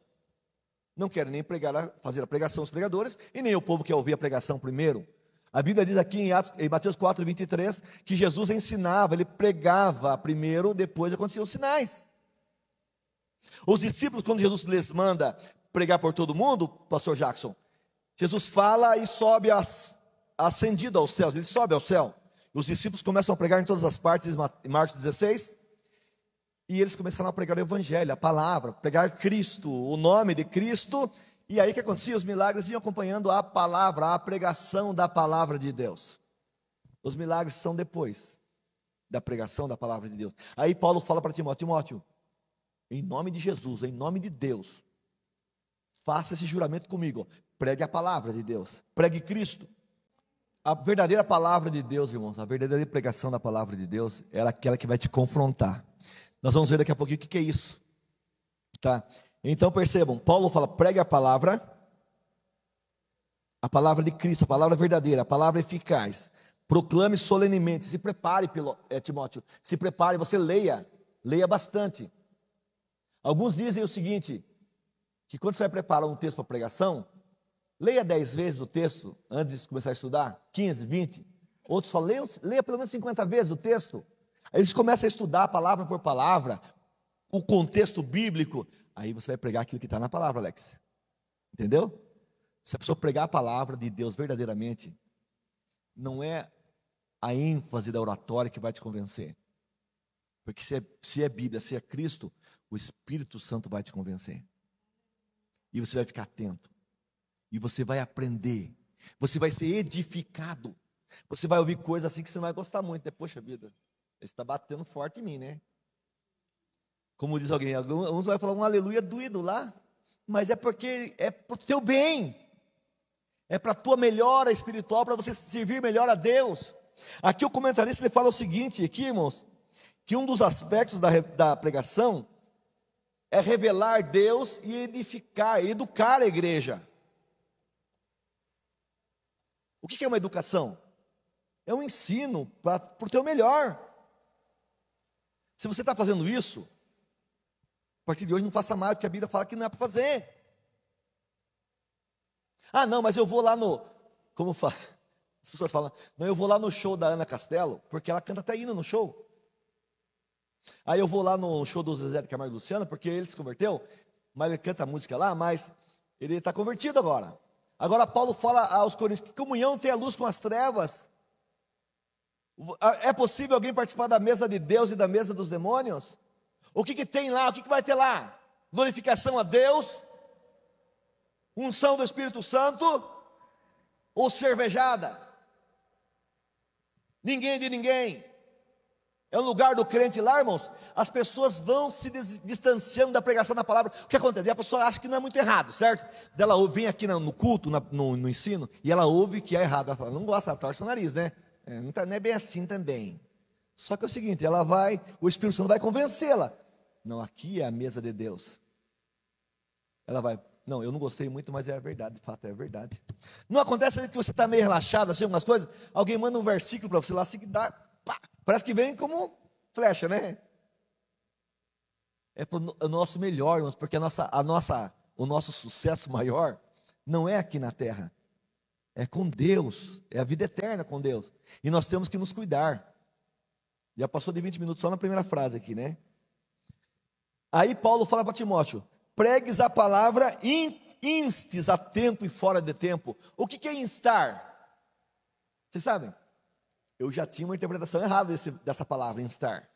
Não querem nem pregar, fazer a pregação os pregadores e nem o povo quer ouvir a pregação primeiro. A Bíblia diz aqui em, Atos, em Mateus 4, 23 que Jesus ensinava, ele pregava primeiro, depois aconteciam os sinais. Os discípulos, quando Jesus lhes manda pregar por todo mundo, pastor Jackson, Jesus fala e sobe as, ascendido aos céus, ele sobe ao céu. Os discípulos começam a pregar em todas as partes, em Marcos 16, e eles começaram a pregar o evangelho, a palavra, pregar Cristo, o nome de Cristo, e aí o que acontecia? Os milagres iam acompanhando a palavra, a pregação da palavra de Deus. Os milagres são depois da pregação da palavra de Deus. Aí Paulo fala para Timóteo: Timóteo, em nome de Jesus, em nome de Deus, faça esse juramento comigo. pregue a palavra de Deus, pregue Cristo, a verdadeira palavra de Deus, irmãos, a verdadeira pregação da palavra de Deus, é aquela que vai te confrontar. Nós vamos ver daqui a pouquinho o que, é isso. Tá? Então percebam, Paulo fala: pregue a palavra, a palavra de Cristo, a palavra verdadeira, a palavra eficaz. Proclame solenemente, se prepare, é, Timóteo, se prepare, você leia, leia bastante. Alguns dizem o seguinte: que quando você vai preparar um texto para pregação, Leia dez vezes o texto antes de começar a estudar, 15, 20. Outros falam, leia pelo menos 50 vezes o texto. Aí eles começam a estudar palavra por palavra, o contexto bíblico. Aí você vai pregar aquilo que está na palavra, Alex. Entendeu? Se a pessoa pregar a palavra de Deus verdadeiramente, não é a ênfase da oratória que vai te convencer. Porque se é, se é Bíblia, se é Cristo, o Espírito Santo vai te convencer. E você vai ficar atento e você vai aprender, você vai ser edificado. Você vai ouvir coisas assim que você não vai gostar muito. É, Poxa vida, está batendo forte em mim, né? Como diz alguém, alguns vai falar um aleluia doído lá, mas é porque é para o teu bem, é para a tua melhora espiritual, para você servir melhor a Deus. Aqui o comentarista ele fala o seguinte, aqui, irmãos, que um dos aspectos da, da pregação é revelar Deus e edificar, educar a igreja. O que é uma educação? É um ensino para o teu melhor. Se você está fazendo isso, a partir de hoje não faça mais, porque a Bíblia fala que não é para fazer. Ah, não, mas eu vou lá no. Como fala? As pessoas falam, não, eu vou lá no show da Ana Castelo, porque ela canta até hino no show. Aí eu vou lá no show do Zezé de Camargo Luciano, porque ele se converteu, mas ele canta música lá, mas ele está convertido agora. Agora, Paulo fala aos Coríntios que comunhão tem a luz com as trevas. É possível alguém participar da mesa de Deus e da mesa dos demônios? O que, que tem lá? O que, que vai ter lá? Glorificação a Deus? Unção do Espírito Santo? Ou cervejada? Ninguém é de ninguém. É um lugar do crente lá, irmãos. As pessoas vão se distanciando da pregação da palavra. O que acontece? E a pessoa acha que não é muito errado, certo? Ela vem aqui no culto, no, no ensino, e ela ouve que é errado. Ela fala, não gosta, ela torce o nariz, né? É, não, tá, não é bem assim também. Só que é o seguinte, ela vai, o Espírito Santo vai convencê-la. Não, aqui é a mesa de Deus. Ela vai, não, eu não gostei muito, mas é a verdade, de fato é a verdade. Não acontece que você está meio relaxado, assim, algumas coisas, alguém manda um versículo para você lá, assim, que dá, pá, parece que vem como flecha, né? É para o nosso melhor, irmãos, porque a nossa, a nossa, o nosso sucesso maior não é aqui na terra, é com Deus, é a vida eterna com Deus. E nós temos que nos cuidar. Já passou de 20 minutos só na primeira frase aqui, né? Aí Paulo fala para Timóteo: pregues a palavra, instes a tempo e fora de tempo. O que é instar? Vocês sabem? eu já tinha uma interpretação errada desse, dessa palavra, instar.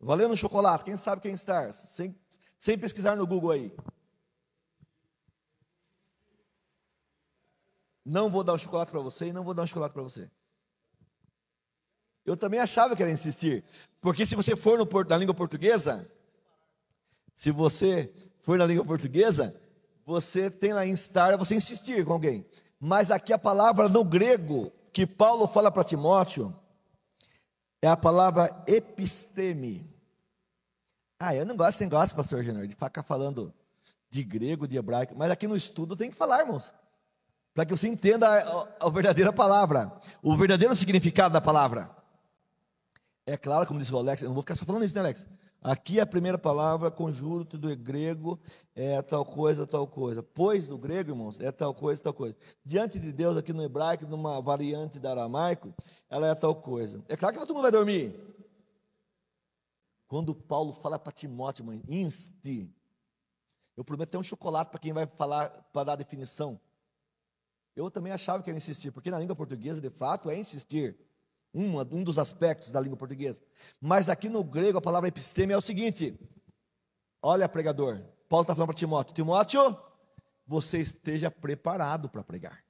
Valendo um chocolate, quem sabe quem é instar? Sem, sem pesquisar no Google aí. Não vou dar um chocolate para você e não vou dar um chocolate para você. Eu também achava que era insistir, porque se você for no, na língua portuguesa, se você for na língua portuguesa, você tem lá instar, é você insistir com alguém. Mas aqui a palavra no grego que Paulo fala para Timóteo é a palavra episteme. Ah, eu não gosto desse negócio, pastor Júnior, de ficar falando de grego, de hebraico, mas aqui no estudo tem que falar, irmãos, para que você entenda a, a, a, verdadeira palavra, o verdadeiro significado da palavra. É claro, como disse o Alex, eu não vou ficar só falando isso, né, Alex? Aqui a primeira palavra, conjunto do grego, é tal coisa, tal coisa. Pois do grego, irmãos, é tal coisa, tal coisa. Diante de Deus, aqui no hebraico, numa variante da aramaico, ela é tal coisa. É claro que todo mundo vai dormir. Quando Paulo fala para Timóteo, mãe, insti. Eu prometo até um chocolate para quem vai falar, para dar a definição. Eu também achava que era insistir, porque na língua portuguesa, de fato, é insistir. Uma, um dos aspectos da língua portuguesa. Mas aqui no grego a palavra episteme é o seguinte: olha, pregador, Paulo está falando para Timóteo: Timóteo, você esteja preparado para pregar.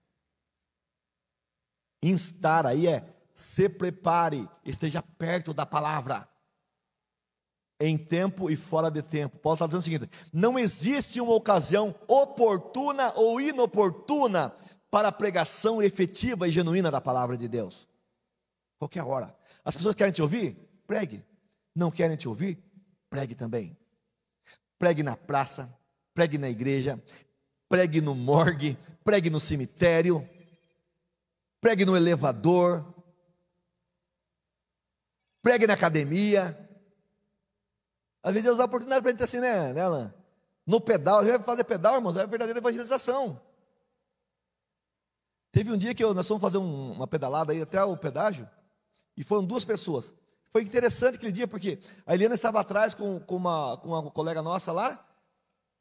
Instar aí é se prepare, esteja perto da palavra, em tempo e fora de tempo. Paulo está dizendo o seguinte: não existe uma ocasião oportuna ou inoportuna para a pregação efetiva e genuína da palavra de Deus qualquer hora. As pessoas querem te ouvir? Pregue. Não querem te ouvir? Pregue também. Pregue na praça, pregue na igreja, pregue no morgue, pregue no cemitério, pregue no elevador, pregue na academia. Às vezes Deus dá oportunidade para a gente assim, né, né Alan? No pedal, a gente vai fazer pedal, irmãos, é a verdadeira evangelização. Teve um dia que eu, nós fomos fazer um, uma pedalada aí até o pedágio. E foram duas pessoas. Foi interessante aquele dia, porque a Eliana estava atrás com, com, uma, com uma colega nossa lá,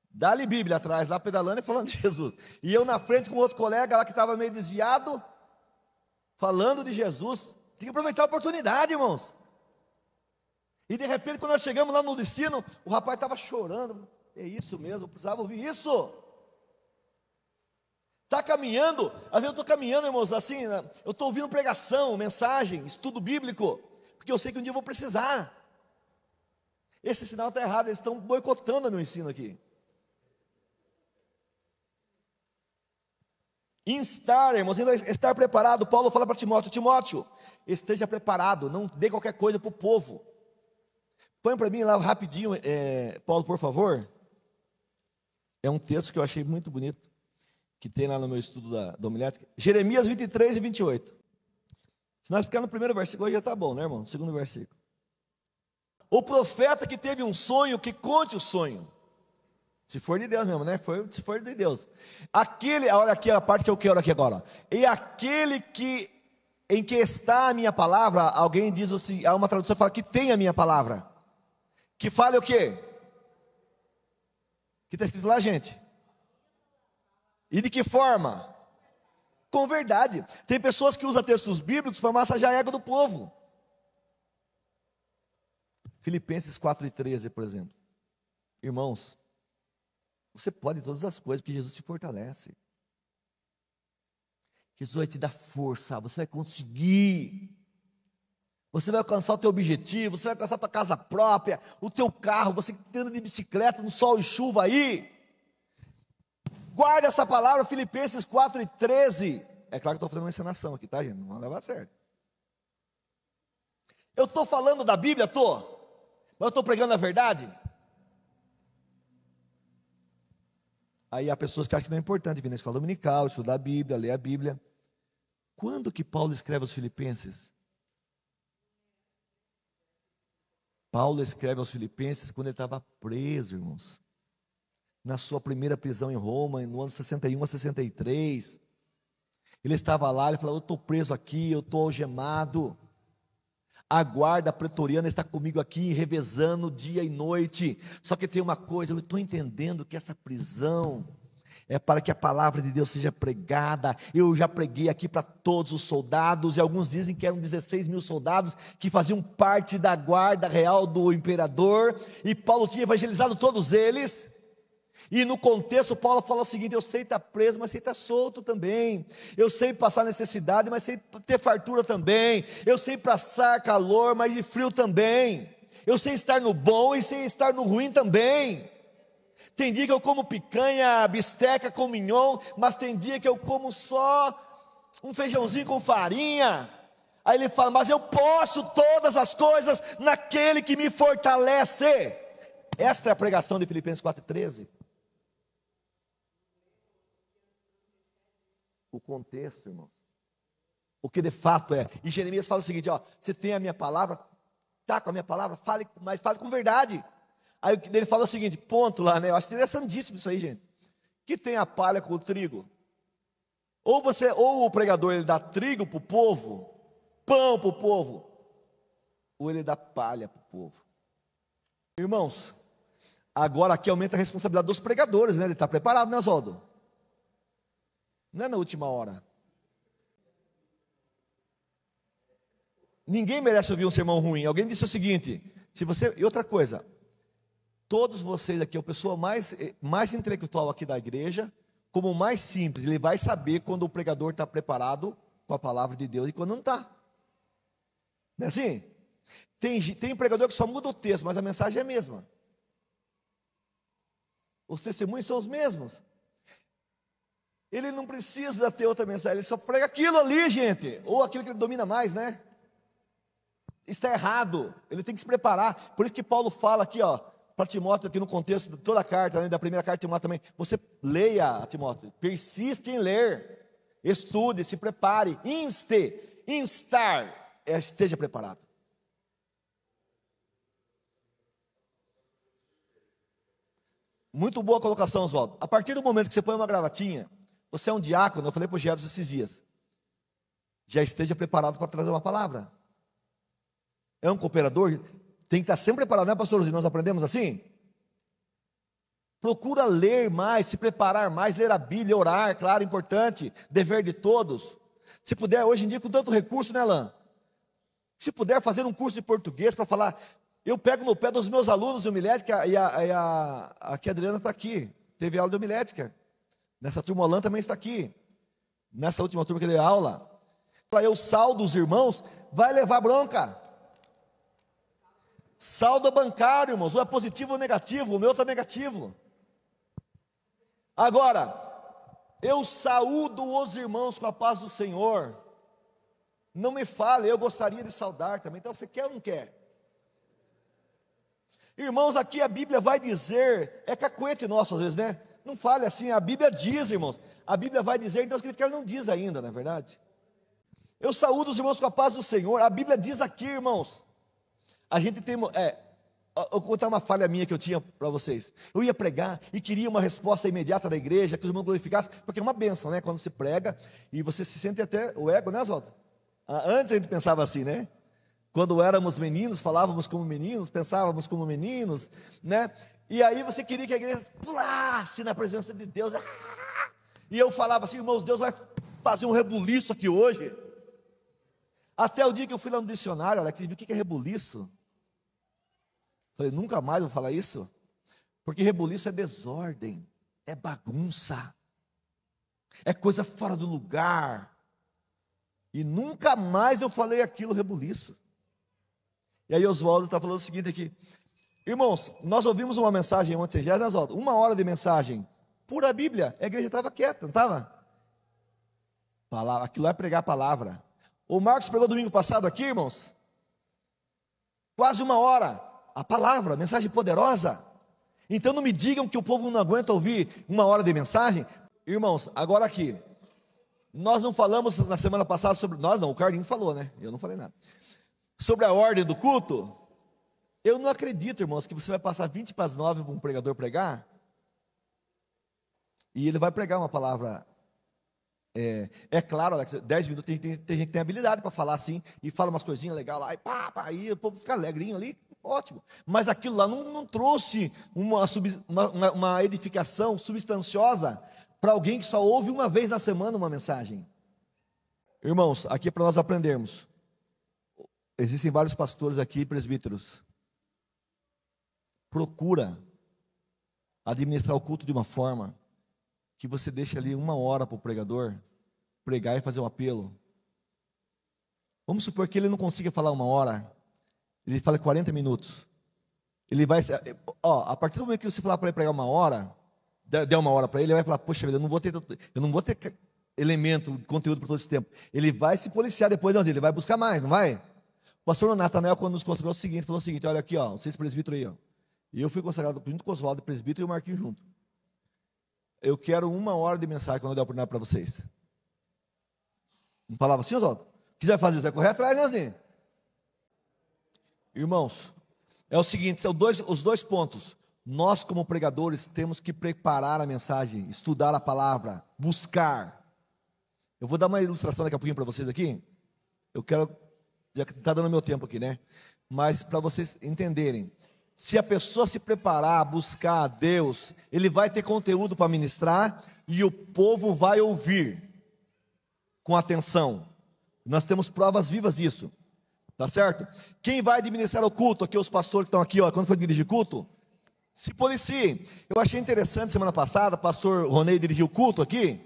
dali Bíblia atrás, lá pedalando e falando de Jesus. E eu na frente com outro colega lá que estava meio desviado, falando de Jesus. Tem que aproveitar a oportunidade, irmãos. E de repente, quando nós chegamos lá no destino, o rapaz estava chorando. É isso mesmo, eu precisava ouvir isso. Está caminhando, às vezes eu estou caminhando, irmãos, assim, né? eu estou ouvindo pregação, mensagem, estudo bíblico, porque eu sei que um dia eu vou precisar. Esse sinal está errado, eles estão boicotando meu ensino aqui. Instar, irmãos, então, estar preparado. Paulo fala para Timóteo: Timóteo, esteja preparado, não dê qualquer coisa para o povo. Põe para mim lá rapidinho, é, Paulo, por favor. É um texto que eu achei muito bonito que tem lá no meu estudo da homilética, Jeremias 23 e 28. Se nós ficarmos no primeiro versículo, aí já está bom, né, irmão? Segundo versículo. O profeta que teve um sonho, que conte o sonho. Se for de Deus mesmo, né? Foi, se for de Deus. Aquele, olha aqui a parte que eu quero aqui agora. E aquele que em que está a minha palavra, alguém diz assim, há uma tradução que fala que tem a minha palavra. Que fala o quê? Que está escrito lá, gente? E de que forma? Com verdade. Tem pessoas que usam textos bíblicos para massagear a ego do povo. Filipenses 4 e 13, por exemplo. Irmãos, você pode todas as coisas, porque Jesus te fortalece. Jesus vai te dar força, você vai conseguir. Você vai alcançar o teu objetivo, você vai alcançar a tua casa própria, o teu carro, você que anda de bicicleta no sol e chuva aí. Guarda essa palavra, Filipenses 4 e 13. É claro que estou fazendo uma encenação aqui, tá, gente? Não vai levar a sério. Eu estou falando da Bíblia, estou. Mas eu estou pregando a verdade. Aí há pessoas que acham que não é importante vir na escola dominical, estudar a Bíblia, ler a Bíblia. Quando que Paulo escreve aos Filipenses? Paulo escreve aos Filipenses quando ele estava preso, irmãos na sua primeira prisão em Roma, no ano 61 a 63. Ele estava lá, ele falou: Eu estou preso aqui, eu estou algemado. A guarda pretoriana está comigo aqui, revezando dia e noite. Só que tem uma coisa: eu estou entendendo que essa prisão é para que a palavra de Deus seja pregada. Eu já preguei aqui para todos os soldados, e alguns dizem que eram 16 mil soldados que faziam parte da guarda real do imperador, e Paulo tinha evangelizado todos eles. E no contexto, Paulo fala o seguinte: eu sei estar tá preso, mas sei estar tá solto também. Eu sei passar necessidade, mas sei ter fartura também. Eu sei passar calor, mas de frio também. Eu sei estar no bom e sei estar no ruim também. Tem dia que eu como picanha, bisteca com mignon, mas tem dia que eu como só um feijãozinho com farinha. Aí ele fala: Mas eu posso todas as coisas naquele que me fortalece. Esta é a pregação de Filipenses 4,13. o contexto, irmãos. O que de fato é. E Jeremias fala o seguinte: ó, você tem a minha palavra, tá com a minha palavra, fale, mas fale com verdade. Aí ele fala o seguinte, ponto lá, né? Eu acho interessantíssimo isso aí, gente. Que tem a palha com o trigo. Ou você, ou o pregador ele dá trigo para o povo, pão para o povo, ou ele dá palha para o povo. Irmãos, agora aqui aumenta a responsabilidade dos pregadores, né? Ele está preparado, né, Oswaldo? Não é na última hora. Ninguém merece ouvir um sermão ruim. Alguém disse o seguinte: se você e outra coisa, todos vocês aqui, o a pessoa mais eh, mais intelectual aqui da igreja, como mais simples, ele vai saber quando o pregador está preparado com a palavra de Deus e quando não está. Não é assim? Tem, tem pregador que só muda o texto, mas a mensagem é a mesma. Os testemunhos são os mesmos. Ele não precisa ter outra mensagem, ele só prega aquilo ali, gente, ou aquilo que ele domina mais, né? Está errado, ele tem que se preparar. Por isso que Paulo fala aqui, ó, para Timóteo, aqui no contexto de toda a carta, né, da primeira carta de Timóteo também, você leia, Timóteo, persiste em ler, estude, se prepare, inste, instar, é, esteja preparado. Muito boa colocação, Oswaldo. A partir do momento que você põe uma gravatinha, você é um diácono, eu falei para o Gerson esses dias. Já esteja preparado para trazer uma palavra. É um cooperador, tem que estar sempre preparado, não é, pastor? Nós aprendemos assim? Procura ler mais, se preparar mais, ler a Bíblia, orar, claro, importante, dever de todos. Se puder, hoje em dia, com tanto recurso, né, Alain? Se puder fazer um curso de português para falar. Eu pego no pé dos meus alunos de homilética, e a, e a, a, a Adriana está aqui, teve aula de homilética. Nessa turma, Alan também está aqui. Nessa última turma que ele deu aula. Eu saldo os irmãos, vai levar bronca. Saldo bancário, irmãos, ou é positivo ou negativo, o meu está negativo. Agora, eu saúdo os irmãos com a paz do Senhor. Não me fale, eu gostaria de saudar também. Então você quer ou não quer? Irmãos, aqui a Bíblia vai dizer, é cacuete nosso às vezes, né? Não fale assim, a Bíblia diz, irmãos. A Bíblia vai dizer, então significa que ela não diz ainda, não é verdade? Eu saúdo os irmãos com a paz do Senhor. A Bíblia diz aqui, irmãos. A gente tem. É, eu vou contar uma falha minha que eu tinha para vocês. Eu ia pregar e queria uma resposta imediata da igreja, que os irmãos glorificassem, porque é uma benção, né? Quando se prega e você se sente até o ego, né, Oswaldo? Ah, antes a gente pensava assim, né? Quando éramos meninos, falávamos como meninos, pensávamos como meninos, né? E aí você queria que a igreja pulasse na presença de Deus. E eu falava assim, irmãos, Deus vai fazer um rebuliço aqui hoje. Até o dia que eu fui lá no dicionário, Alex, viu o que é rebuliço? Falei, nunca mais vou falar isso. Porque rebuliço é desordem, é bagunça, é coisa fora do lugar. E nunca mais eu falei aquilo rebuliço. E aí Oswaldo está falando o seguinte aqui: Irmãos, nós ouvimos uma mensagem ontem, Jesus, uma hora de mensagem, pura Bíblia, a igreja estava quieta, não estava? aquilo é pregar a palavra. O Marcos pregou domingo passado aqui, irmãos, quase uma hora, a palavra, mensagem poderosa. Então não me digam que o povo não aguenta ouvir uma hora de mensagem. Irmãos, agora aqui, nós não falamos na semana passada sobre. Nós não, o Carlinho falou, né? Eu não falei nada. Sobre a ordem do culto. Eu não acredito, irmãos, que você vai passar 20 para as 9 para um pregador pregar. E ele vai pregar uma palavra. É, é claro, Alex, 10 minutos tem, tem, tem gente que tem habilidade para falar assim e fala umas coisinhas legais lá, e pá, pá, aí o povo fica alegrinho ali, ótimo. Mas aquilo lá não, não trouxe uma, uma, uma edificação substanciosa para alguém que só ouve uma vez na semana uma mensagem. Irmãos, aqui é para nós aprendermos. Existem vários pastores aqui, presbíteros, procura administrar o culto de uma forma que você deixe ali uma hora para o pregador pregar e fazer um apelo. Vamos supor que ele não consiga falar uma hora, ele fala 40 minutos. Ele vai, ó, a partir do momento que você falar para ele pregar uma hora, der uma hora para ele, ele vai falar: Poxa vida, eu não vou ter, eu não vou ter elemento, conteúdo para todo esse tempo. Ele vai se policiar depois, não, ele vai buscar mais, não vai? O pastor Natanael, quando nos consagrou o seguinte, falou o seguinte: Olha aqui, ó, vocês presbíteros aí, ó. E eu fui consagrado junto com o Oswaldo, presbítero, e o Marquinhos junto. Eu quero uma hora de mensagem quando eu der a oportunidade para vocês. Não falava assim, Oswaldo? Quiser fazer, você vai correr atrás, Leozinho. Né, Irmãos, é o seguinte, são dois, os dois pontos. Nós, como pregadores, temos que preparar a mensagem, estudar a palavra, buscar. Eu vou dar uma ilustração daqui a pouquinho para vocês aqui. Eu quero, já está dando meu tempo aqui, né? Mas para vocês entenderem se a pessoa se preparar, buscar a Deus, ele vai ter conteúdo para ministrar e o povo vai ouvir com atenção. Nós temos provas vivas disso. Tá certo? Quem vai administrar o culto? Aqui os pastores que estão aqui, ó, quando foi dirigir culto, se policie. Eu achei interessante semana passada, pastor Ronei dirigiu o culto aqui.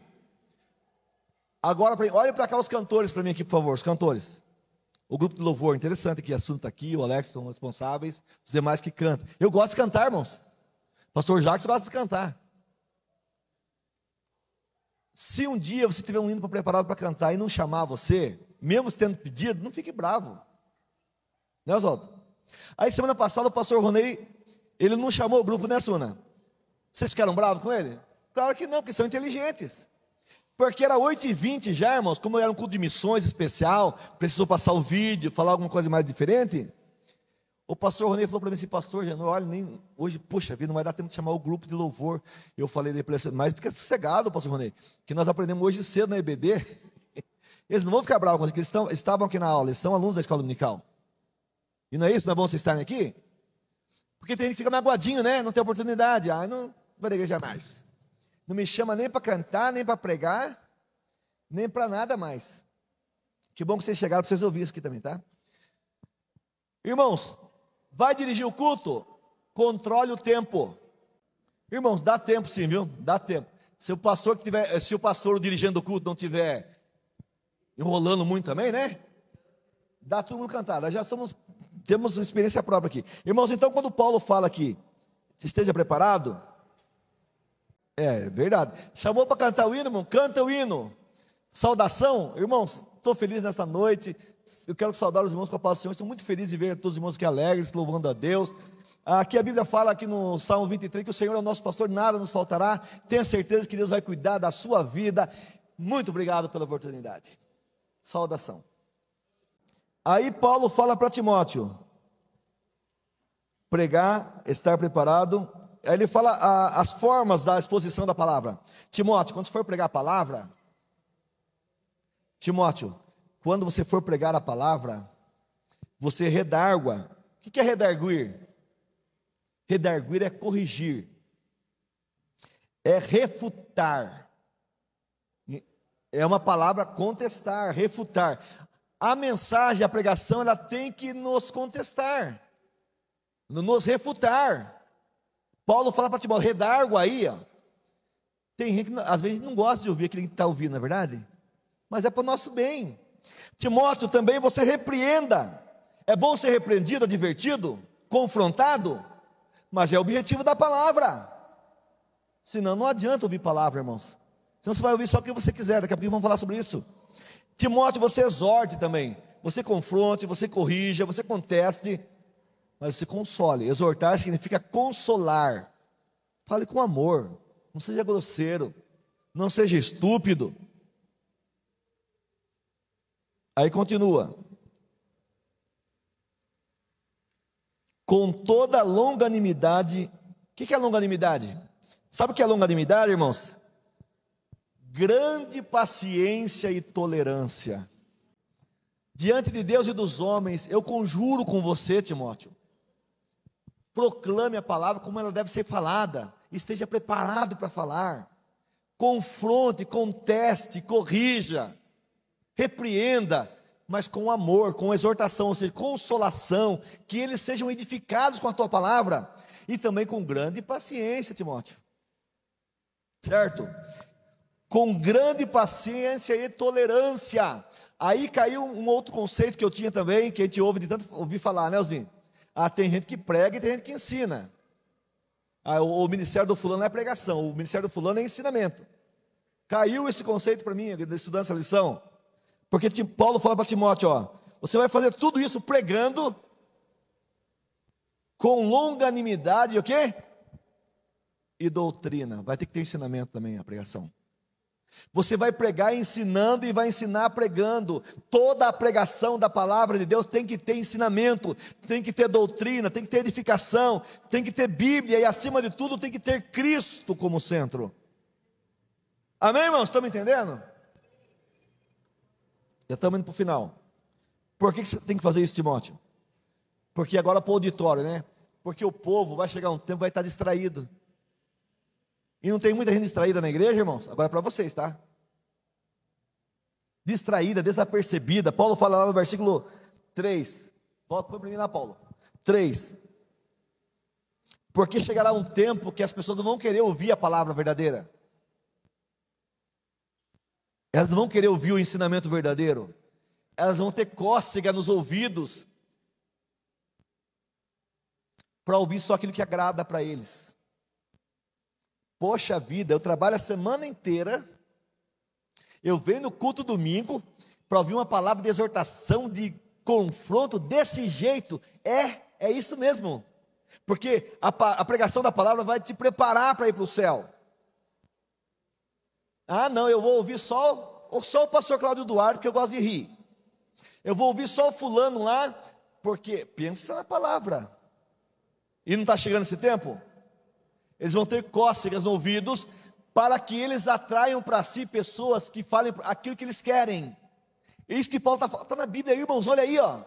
Agora, olha para cá os cantores para mim aqui, por favor, os cantores. O grupo de louvor, interessante que o assunto está aqui, o Alex são responsáveis, os demais que cantam. Eu gosto de cantar, irmãos. Pastor Jacques gosta de cantar. Se um dia você tiver um hino preparado para cantar e não chamar você, mesmo tendo pedido, não fique bravo. Né, Oswaldo? Aí semana passada o pastor Ronei, ele não chamou o grupo, né, Suna? Vocês ficaram bravos com ele? Claro que não, porque são inteligentes. Porque era 8h20 já, irmãos, como era um culto de missões especial, precisou passar o vídeo, falar alguma coisa mais diferente. O pastor Ronei falou para mim assim, pastor, Janô, olha, nem, hoje, poxa vida, não vai dar tempo de chamar o grupo de louvor. Eu falei para ele, é mas fica sossegado, pastor Ronei, que nós aprendemos hoje cedo na EBD. Eles não vão ficar bravos com eles estão, estavam aqui na aula, eles são alunos da escola dominical. E não é isso, não é bom vocês estarem aqui? Porque tem gente que fica magoadinho, né? Não tem oportunidade. Ah, não vai na igreja mais não me chama nem para cantar, nem para pregar, nem para nada mais. Que bom que vocês chegaram para vocês ouvirem isso aqui também, tá? Irmãos, vai dirigir o culto? Controle o tempo. Irmãos, dá tempo sim, viu? Dá tempo. Se o pastor que tiver, se o pastor dirigindo o culto não tiver enrolando muito também, né? Dá todo mundo cantar. Nós já somos temos experiência própria aqui. Irmãos, então quando Paulo fala aqui, esteja preparado, é, verdade. Chamou para cantar o hino, irmão? Canta o hino. Saudação, irmãos, estou feliz nessa noite. Eu quero saudar os irmãos com a paz do Senhor. Estou muito feliz de ver todos os irmãos que alegres, louvando a Deus. Aqui a Bíblia fala aqui no Salmo 23 que o Senhor é o nosso pastor, nada nos faltará. Tenha certeza que Deus vai cuidar da sua vida. Muito obrigado pela oportunidade. Saudação. Aí Paulo fala para Timóteo: pregar, estar preparado, ele fala a, as formas da exposição da palavra. Timóteo, quando você for pregar a palavra, Timóteo, quando você for pregar a palavra, você redargua. O que é redarguir? Redarguir é corrigir, é refutar. É uma palavra contestar, refutar. A mensagem, a pregação, ela tem que nos contestar, nos refutar. Paulo fala para Timóteo, redargo aí, ó. Tem gente que às vezes não gosta de ouvir aquilo que está ouvindo, na é verdade? Mas é para o nosso bem. Timóteo, também você repreenda. É bom ser repreendido, advertido, confrontado, mas é o objetivo da palavra. Senão não adianta ouvir palavra, irmãos. Senão você vai ouvir só o que você quiser, daqui a pouco vamos falar sobre isso. Timóteo, você exorte também. Você confronte, você corrija, você conteste mas você console. Exortar significa consolar. Fale com amor. Não seja grosseiro. Não seja estúpido. Aí continua. Com toda longanimidade. O que é longanimidade? Sabe o que é longanimidade, irmãos? Grande paciência e tolerância. Diante de Deus e dos homens, eu conjuro com você, Timóteo, proclame a palavra como ela deve ser falada, esteja preparado para falar, confronte, conteste, corrija, repreenda, mas com amor, com exortação, ou seja, consolação, que eles sejam edificados com a tua palavra e também com grande paciência, Timóteo. Certo? Com grande paciência e tolerância. Aí caiu um outro conceito que eu tinha também, que a gente ouve de tanto ouvir falar, né, Elzinho? Ah, tem gente que prega e tem gente que ensina. Ah, o, o ministério do fulano é pregação, o ministério do fulano é ensinamento. Caiu esse conceito para mim, estudando essa lição. Porque Paulo fala para Timóteo, ó, você vai fazer tudo isso pregando com longanimidade, o quê? E doutrina. Vai ter que ter ensinamento também a pregação. Você vai pregar ensinando e vai ensinar pregando. Toda a pregação da palavra de Deus tem que ter ensinamento, tem que ter doutrina, tem que ter edificação, tem que ter Bíblia e, acima de tudo, tem que ter Cristo como centro. Amém, irmãos? Estão me entendendo? Já estamos indo para o final. Por que você tem que fazer isso, Timóteo? Porque agora para o auditório, né? Porque o povo vai chegar um tempo vai estar distraído. E não tem muita gente distraída na igreja, irmãos? Agora é para vocês, tá? Distraída, desapercebida. Paulo fala lá no versículo 3. Volta para mim lá, Paulo. 3. Porque chegará um tempo que as pessoas não vão querer ouvir a palavra verdadeira. Elas não vão querer ouvir o ensinamento verdadeiro. Elas vão ter cócega nos ouvidos para ouvir só aquilo que agrada para eles. Poxa vida, eu trabalho a semana inteira, eu venho no culto domingo para ouvir uma palavra de exortação, de confronto desse jeito. É, é isso mesmo. Porque a, a pregação da palavra vai te preparar para ir para o céu. Ah, não, eu vou ouvir só, só o pastor Cláudio Duarte, que eu gosto de rir. Eu vou ouvir só o fulano lá, porque pensa na palavra. E não está chegando esse tempo? Eles vão ter cócegas no ouvidos para que eles atraiam para si pessoas que falem aquilo que eles querem. É isso que Paulo está está na Bíblia aí, irmãos, olha aí, ó.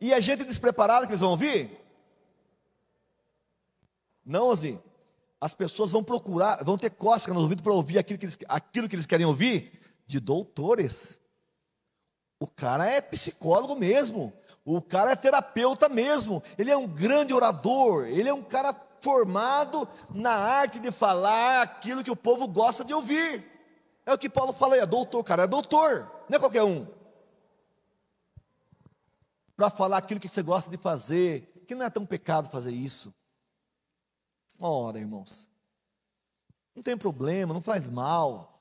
E a gente despreparada que eles vão ouvir? Não, Osni. As pessoas vão procurar, vão ter cócegas nos ouvidos para ouvir aquilo que, eles, aquilo que eles querem ouvir de doutores. O cara é psicólogo mesmo. O cara é terapeuta mesmo. Ele é um grande orador. Ele é um cara formado na arte de falar aquilo que o povo gosta de ouvir. É o que Paulo fala aí, é doutor, cara, é doutor, não é qualquer um. Para falar aquilo que você gosta de fazer, que não é tão pecado fazer isso. Ora, irmãos, não tem problema, não faz mal.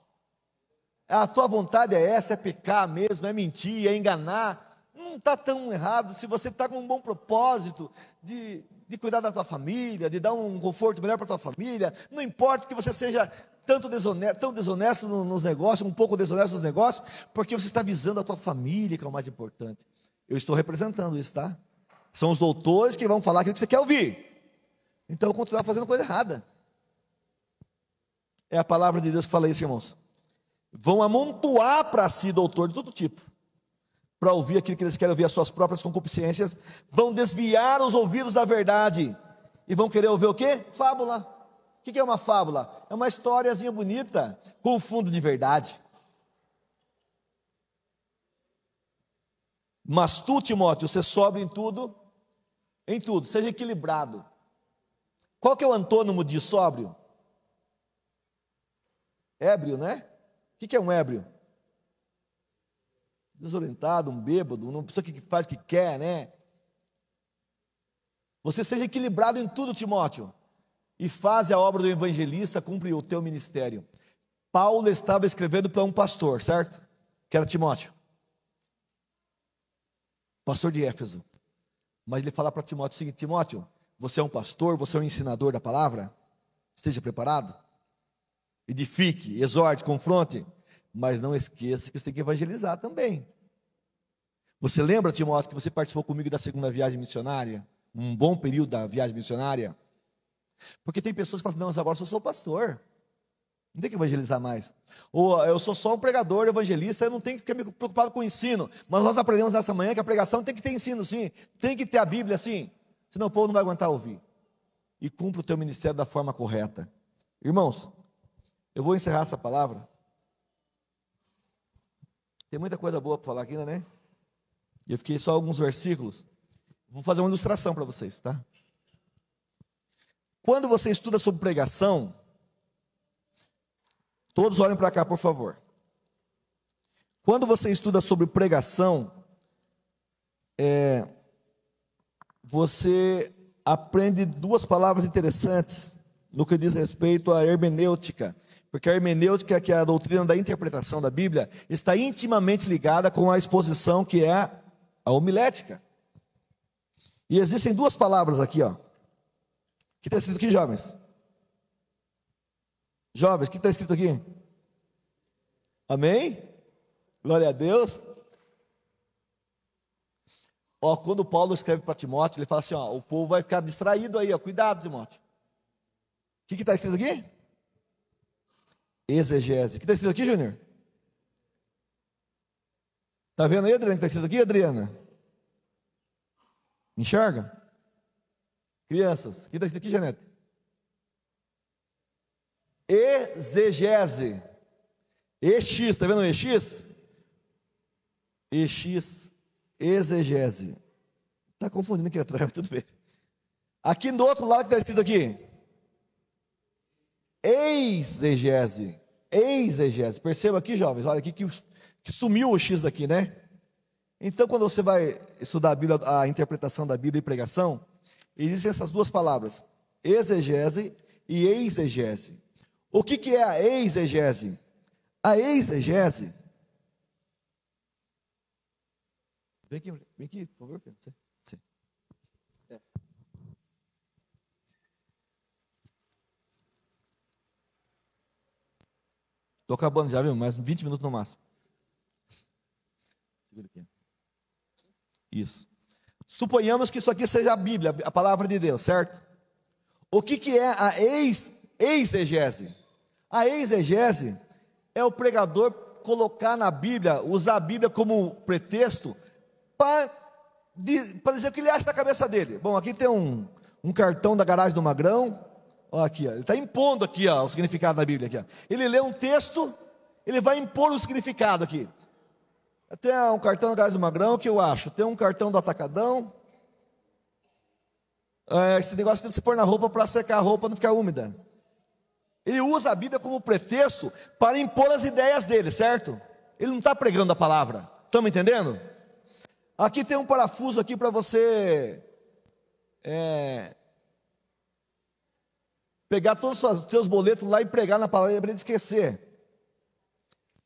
É a tua vontade é essa, é pecar mesmo, é mentir, é enganar. Não está tão errado se você está com um bom propósito de, de cuidar da tua família, de dar um conforto melhor para tua família. Não importa que você seja tanto desonesto, tão desonesto nos negócios, um pouco desonesto nos negócios, porque você está visando a tua família, que é o mais importante. Eu estou representando isso, tá? São os doutores que vão falar aquilo que você quer ouvir. Então eu continuar fazendo coisa errada. É a palavra de Deus que fala isso, irmãos. Vão amontoar para si doutor de todo tipo para ouvir aquilo que eles querem ouvir, as suas próprias concupiscências, vão desviar os ouvidos da verdade e vão querer ouvir o quê? Fábula. O que é uma fábula? É uma historiazinha bonita com fundo de verdade. Mas tu, Timóteo, você sobra em tudo, em tudo, seja equilibrado. Qual que é o antônimo de sóbrio? Ébrio, né? O que é um ébrio? desorientado, um bêbado, uma pessoa que faz o que quer, né? Você seja equilibrado em tudo, Timóteo, e faz a obra do evangelista, cumpre o teu ministério. Paulo estava escrevendo para um pastor, certo? Que era Timóteo. Pastor de Éfeso. Mas ele fala para Timóteo o seguinte: Timóteo, você é um pastor, você é um ensinador da palavra? Esteja preparado. Edifique, exorte, confronte. Mas não esqueça que você tem que evangelizar também. Você lembra, Timóteo, que você participou comigo da segunda viagem missionária? Um bom período da viagem missionária? Porque tem pessoas que falam, não, agora eu sou pastor. Não tem que evangelizar mais. Ou eu sou só um pregador evangelista, eu não tenho que ficar preocupado com o ensino. Mas nós aprendemos nessa manhã que a pregação tem que ter ensino sim, tem que ter a Bíblia sim, senão o povo não vai aguentar ouvir. E cumpra o teu ministério da forma correta. Irmãos, eu vou encerrar essa palavra tem muita coisa boa para falar aqui, ainda, né? né? Eu fiquei só alguns versículos. Vou fazer uma ilustração para vocês, tá? Quando você estuda sobre pregação, todos olhem para cá, por favor. Quando você estuda sobre pregação, é, você aprende duas palavras interessantes no que diz respeito à hermenêutica porque a hermenêutica, que é a doutrina da interpretação da Bíblia, está intimamente ligada com a exposição que é a homilética. E existem duas palavras aqui, ó. Que está escrito aqui, jovens? Jovens, o que está escrito aqui? Amém? Glória a Deus. Ó, quando Paulo escreve para Timóteo, ele fala assim: ó, o povo vai ficar distraído aí, ó. Cuidado, Timóteo. O que está escrito aqui? exegese. O que está escrito aqui, Júnior? Está vendo aí, Adriana, o que está escrito aqui, Adriana? Enxerga? Crianças, o que está escrito aqui, Janete? Exegese. EX, está vendo o EX? EX, exegese. Está confundindo aqui atrás, mas tudo bem. Aqui do outro lado que está escrito aqui. Exegese exegese. Perceba aqui, jovens, olha aqui que, que sumiu o X daqui, né? Então, quando você vai estudar a, Bíblia, a interpretação da Bíblia e pregação, existem essas duas palavras, exegese e exegese. O que, que é a exegese? A exegese. Vem aqui, vem aqui, por favor, filho. Estou acabando já, viu? Mais 20 minutos no máximo. Isso. Suponhamos que isso aqui seja a Bíblia, a palavra de Deus, certo? O que, que é a ex, exegese? A exegese é o pregador colocar na Bíblia, usar a Bíblia como pretexto para dizer o que ele acha na cabeça dele. Bom, aqui tem um, um cartão da garagem do Magrão, Olha aqui, ó, ele está impondo aqui ó, o significado da Bíblia. Aqui, ó. Ele lê um texto, ele vai impor o significado aqui. Tem um cartão da Gás do Magrão que eu acho. Tem um cartão do Atacadão. É, esse negócio que você pôr na roupa para secar a roupa não ficar úmida. Ele usa a Bíblia como pretexto para impor as ideias dele, certo? Ele não está pregando a palavra. Estamos entendendo? Aqui tem um parafuso aqui para você é, pegar todos os seus boletos lá e pregar na palavra para ele esquecer.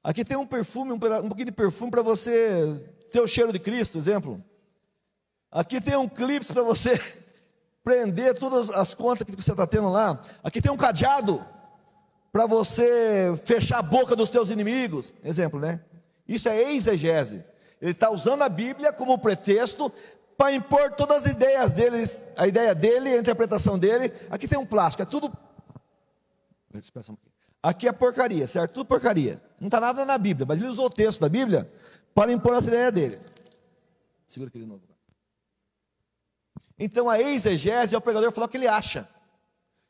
Aqui tem um perfume, um, um pouquinho de perfume para você ter o cheiro de Cristo, exemplo. Aqui tem um clipe para você prender todas as contas que você está tendo lá. Aqui tem um cadeado para você fechar a boca dos teus inimigos, exemplo, né? Isso é exegese. Ele está usando a Bíblia como pretexto para impor todas as ideias deles, a ideia dele, a interpretação dele. Aqui tem um plástico, é tudo. Aqui é porcaria, certo? Tudo porcaria. Não está nada na Bíblia, mas ele usou o texto da Bíblia para impor essa ideia dele. Segura aquele novo. Então a exegese é o pregador falar o que ele acha.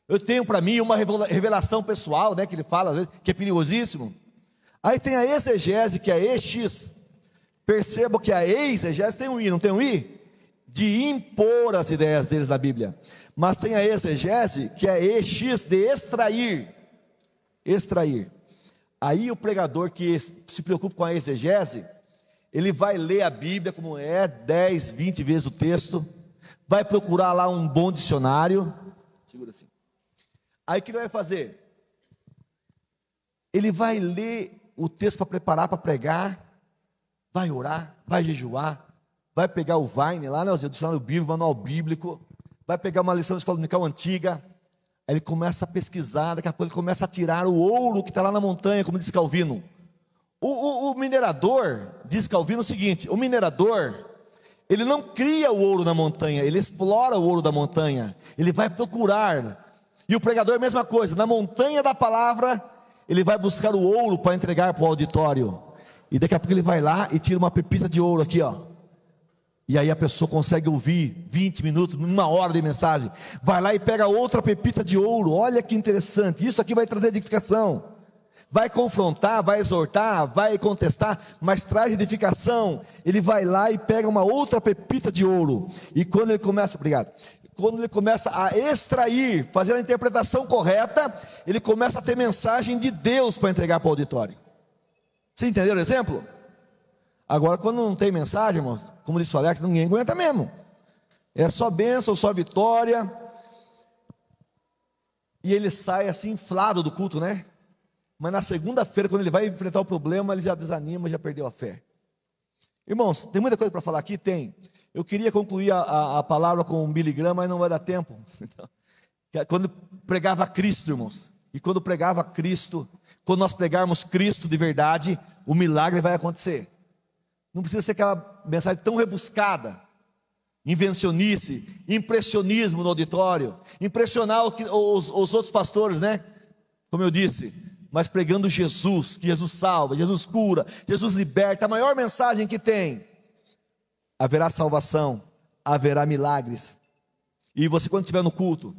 Eu tenho para mim uma revelação pessoal, né, que ele fala às vezes, que é perigosíssimo. Aí tem a exegese, que é a EX. Perceba que a exegese tem um I, não tem um I? de impor as ideias deles na Bíblia. Mas tem a exegese, que é EX, de extrair. Extrair. Aí o pregador que se preocupa com a exegese, ele vai ler a Bíblia como é, 10, 20 vezes o texto, vai procurar lá um bom dicionário. Segura assim. Aí o que ele vai fazer? Ele vai ler o texto para preparar para pregar, vai orar, vai jejuar, vai pegar o Vine lá, né, o dicionário bíblico, manual bíblico, vai pegar uma lição da escola dominical antiga, aí ele começa a pesquisar, daqui a pouco ele começa a tirar o ouro que está lá na montanha, como diz Calvino. O, o, o, minerador, diz Calvino o seguinte: o minerador, ele não cria o ouro na montanha, ele explora o ouro da montanha, ele vai procurar. E o pregador, a mesma coisa, na montanha da palavra, ele vai buscar o ouro para entregar para o auditório. E daqui a pouco ele vai lá e tira uma pepita de ouro aqui, ó. E aí a pessoa consegue ouvir 20 minutos, uma hora de mensagem. Vai lá e pega outra pepita de ouro. Olha que interessante. Isso aqui vai trazer edificação. Vai confrontar, vai exortar, vai contestar, mas traz edificação. Ele vai lá e pega uma outra pepita de ouro. E quando ele começa, obrigado. Quando ele começa a extrair, fazer a interpretação correta, ele começa a ter mensagem de Deus para entregar para o auditório. Você entendeu o exemplo? Agora, quando não tem mensagem, irmãos, como disse o Alex, ninguém aguenta mesmo. É só bênção, só vitória. E ele sai assim inflado do culto, né? Mas na segunda-feira, quando ele vai enfrentar o problema, ele já desanima, já perdeu a fé. Irmãos, tem muita coisa para falar aqui? Tem. Eu queria concluir a, a, a palavra com um Billy mas não vai dar tempo. Então, é quando pregava Cristo, irmãos, e quando pregava Cristo, quando nós pregarmos Cristo de verdade, o milagre vai acontecer. Não precisa ser aquela mensagem tão rebuscada, invencionice, impressionismo no auditório, impressionar os, os outros pastores, né? Como eu disse, mas pregando Jesus, que Jesus salva, Jesus cura, Jesus liberta, a maior mensagem que tem. Haverá salvação, haverá milagres. E você, quando estiver no culto,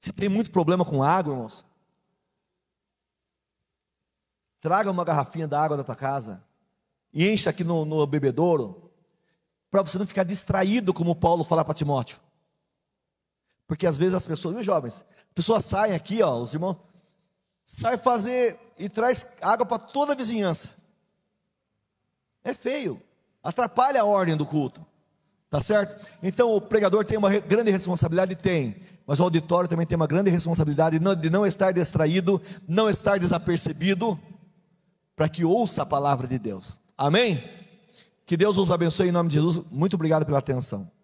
se tem muito problema com água, irmãos, traga uma garrafinha da água da tua casa e encha aqui no, no bebedouro, para você não ficar distraído, como Paulo fala para Timóteo. Porque às vezes as pessoas, viu jovens, as pessoas saem aqui, ó, os irmãos, saem fazer e traz água para toda a vizinhança. É feio, atrapalha a ordem do culto. Tá certo? Então o pregador tem uma grande responsabilidade, tem, mas o auditório também tem uma grande responsabilidade de não estar distraído, não estar desapercebido, para que ouça a palavra de Deus. Amém? Que Deus os abençoe em nome de Jesus. Muito obrigado pela atenção.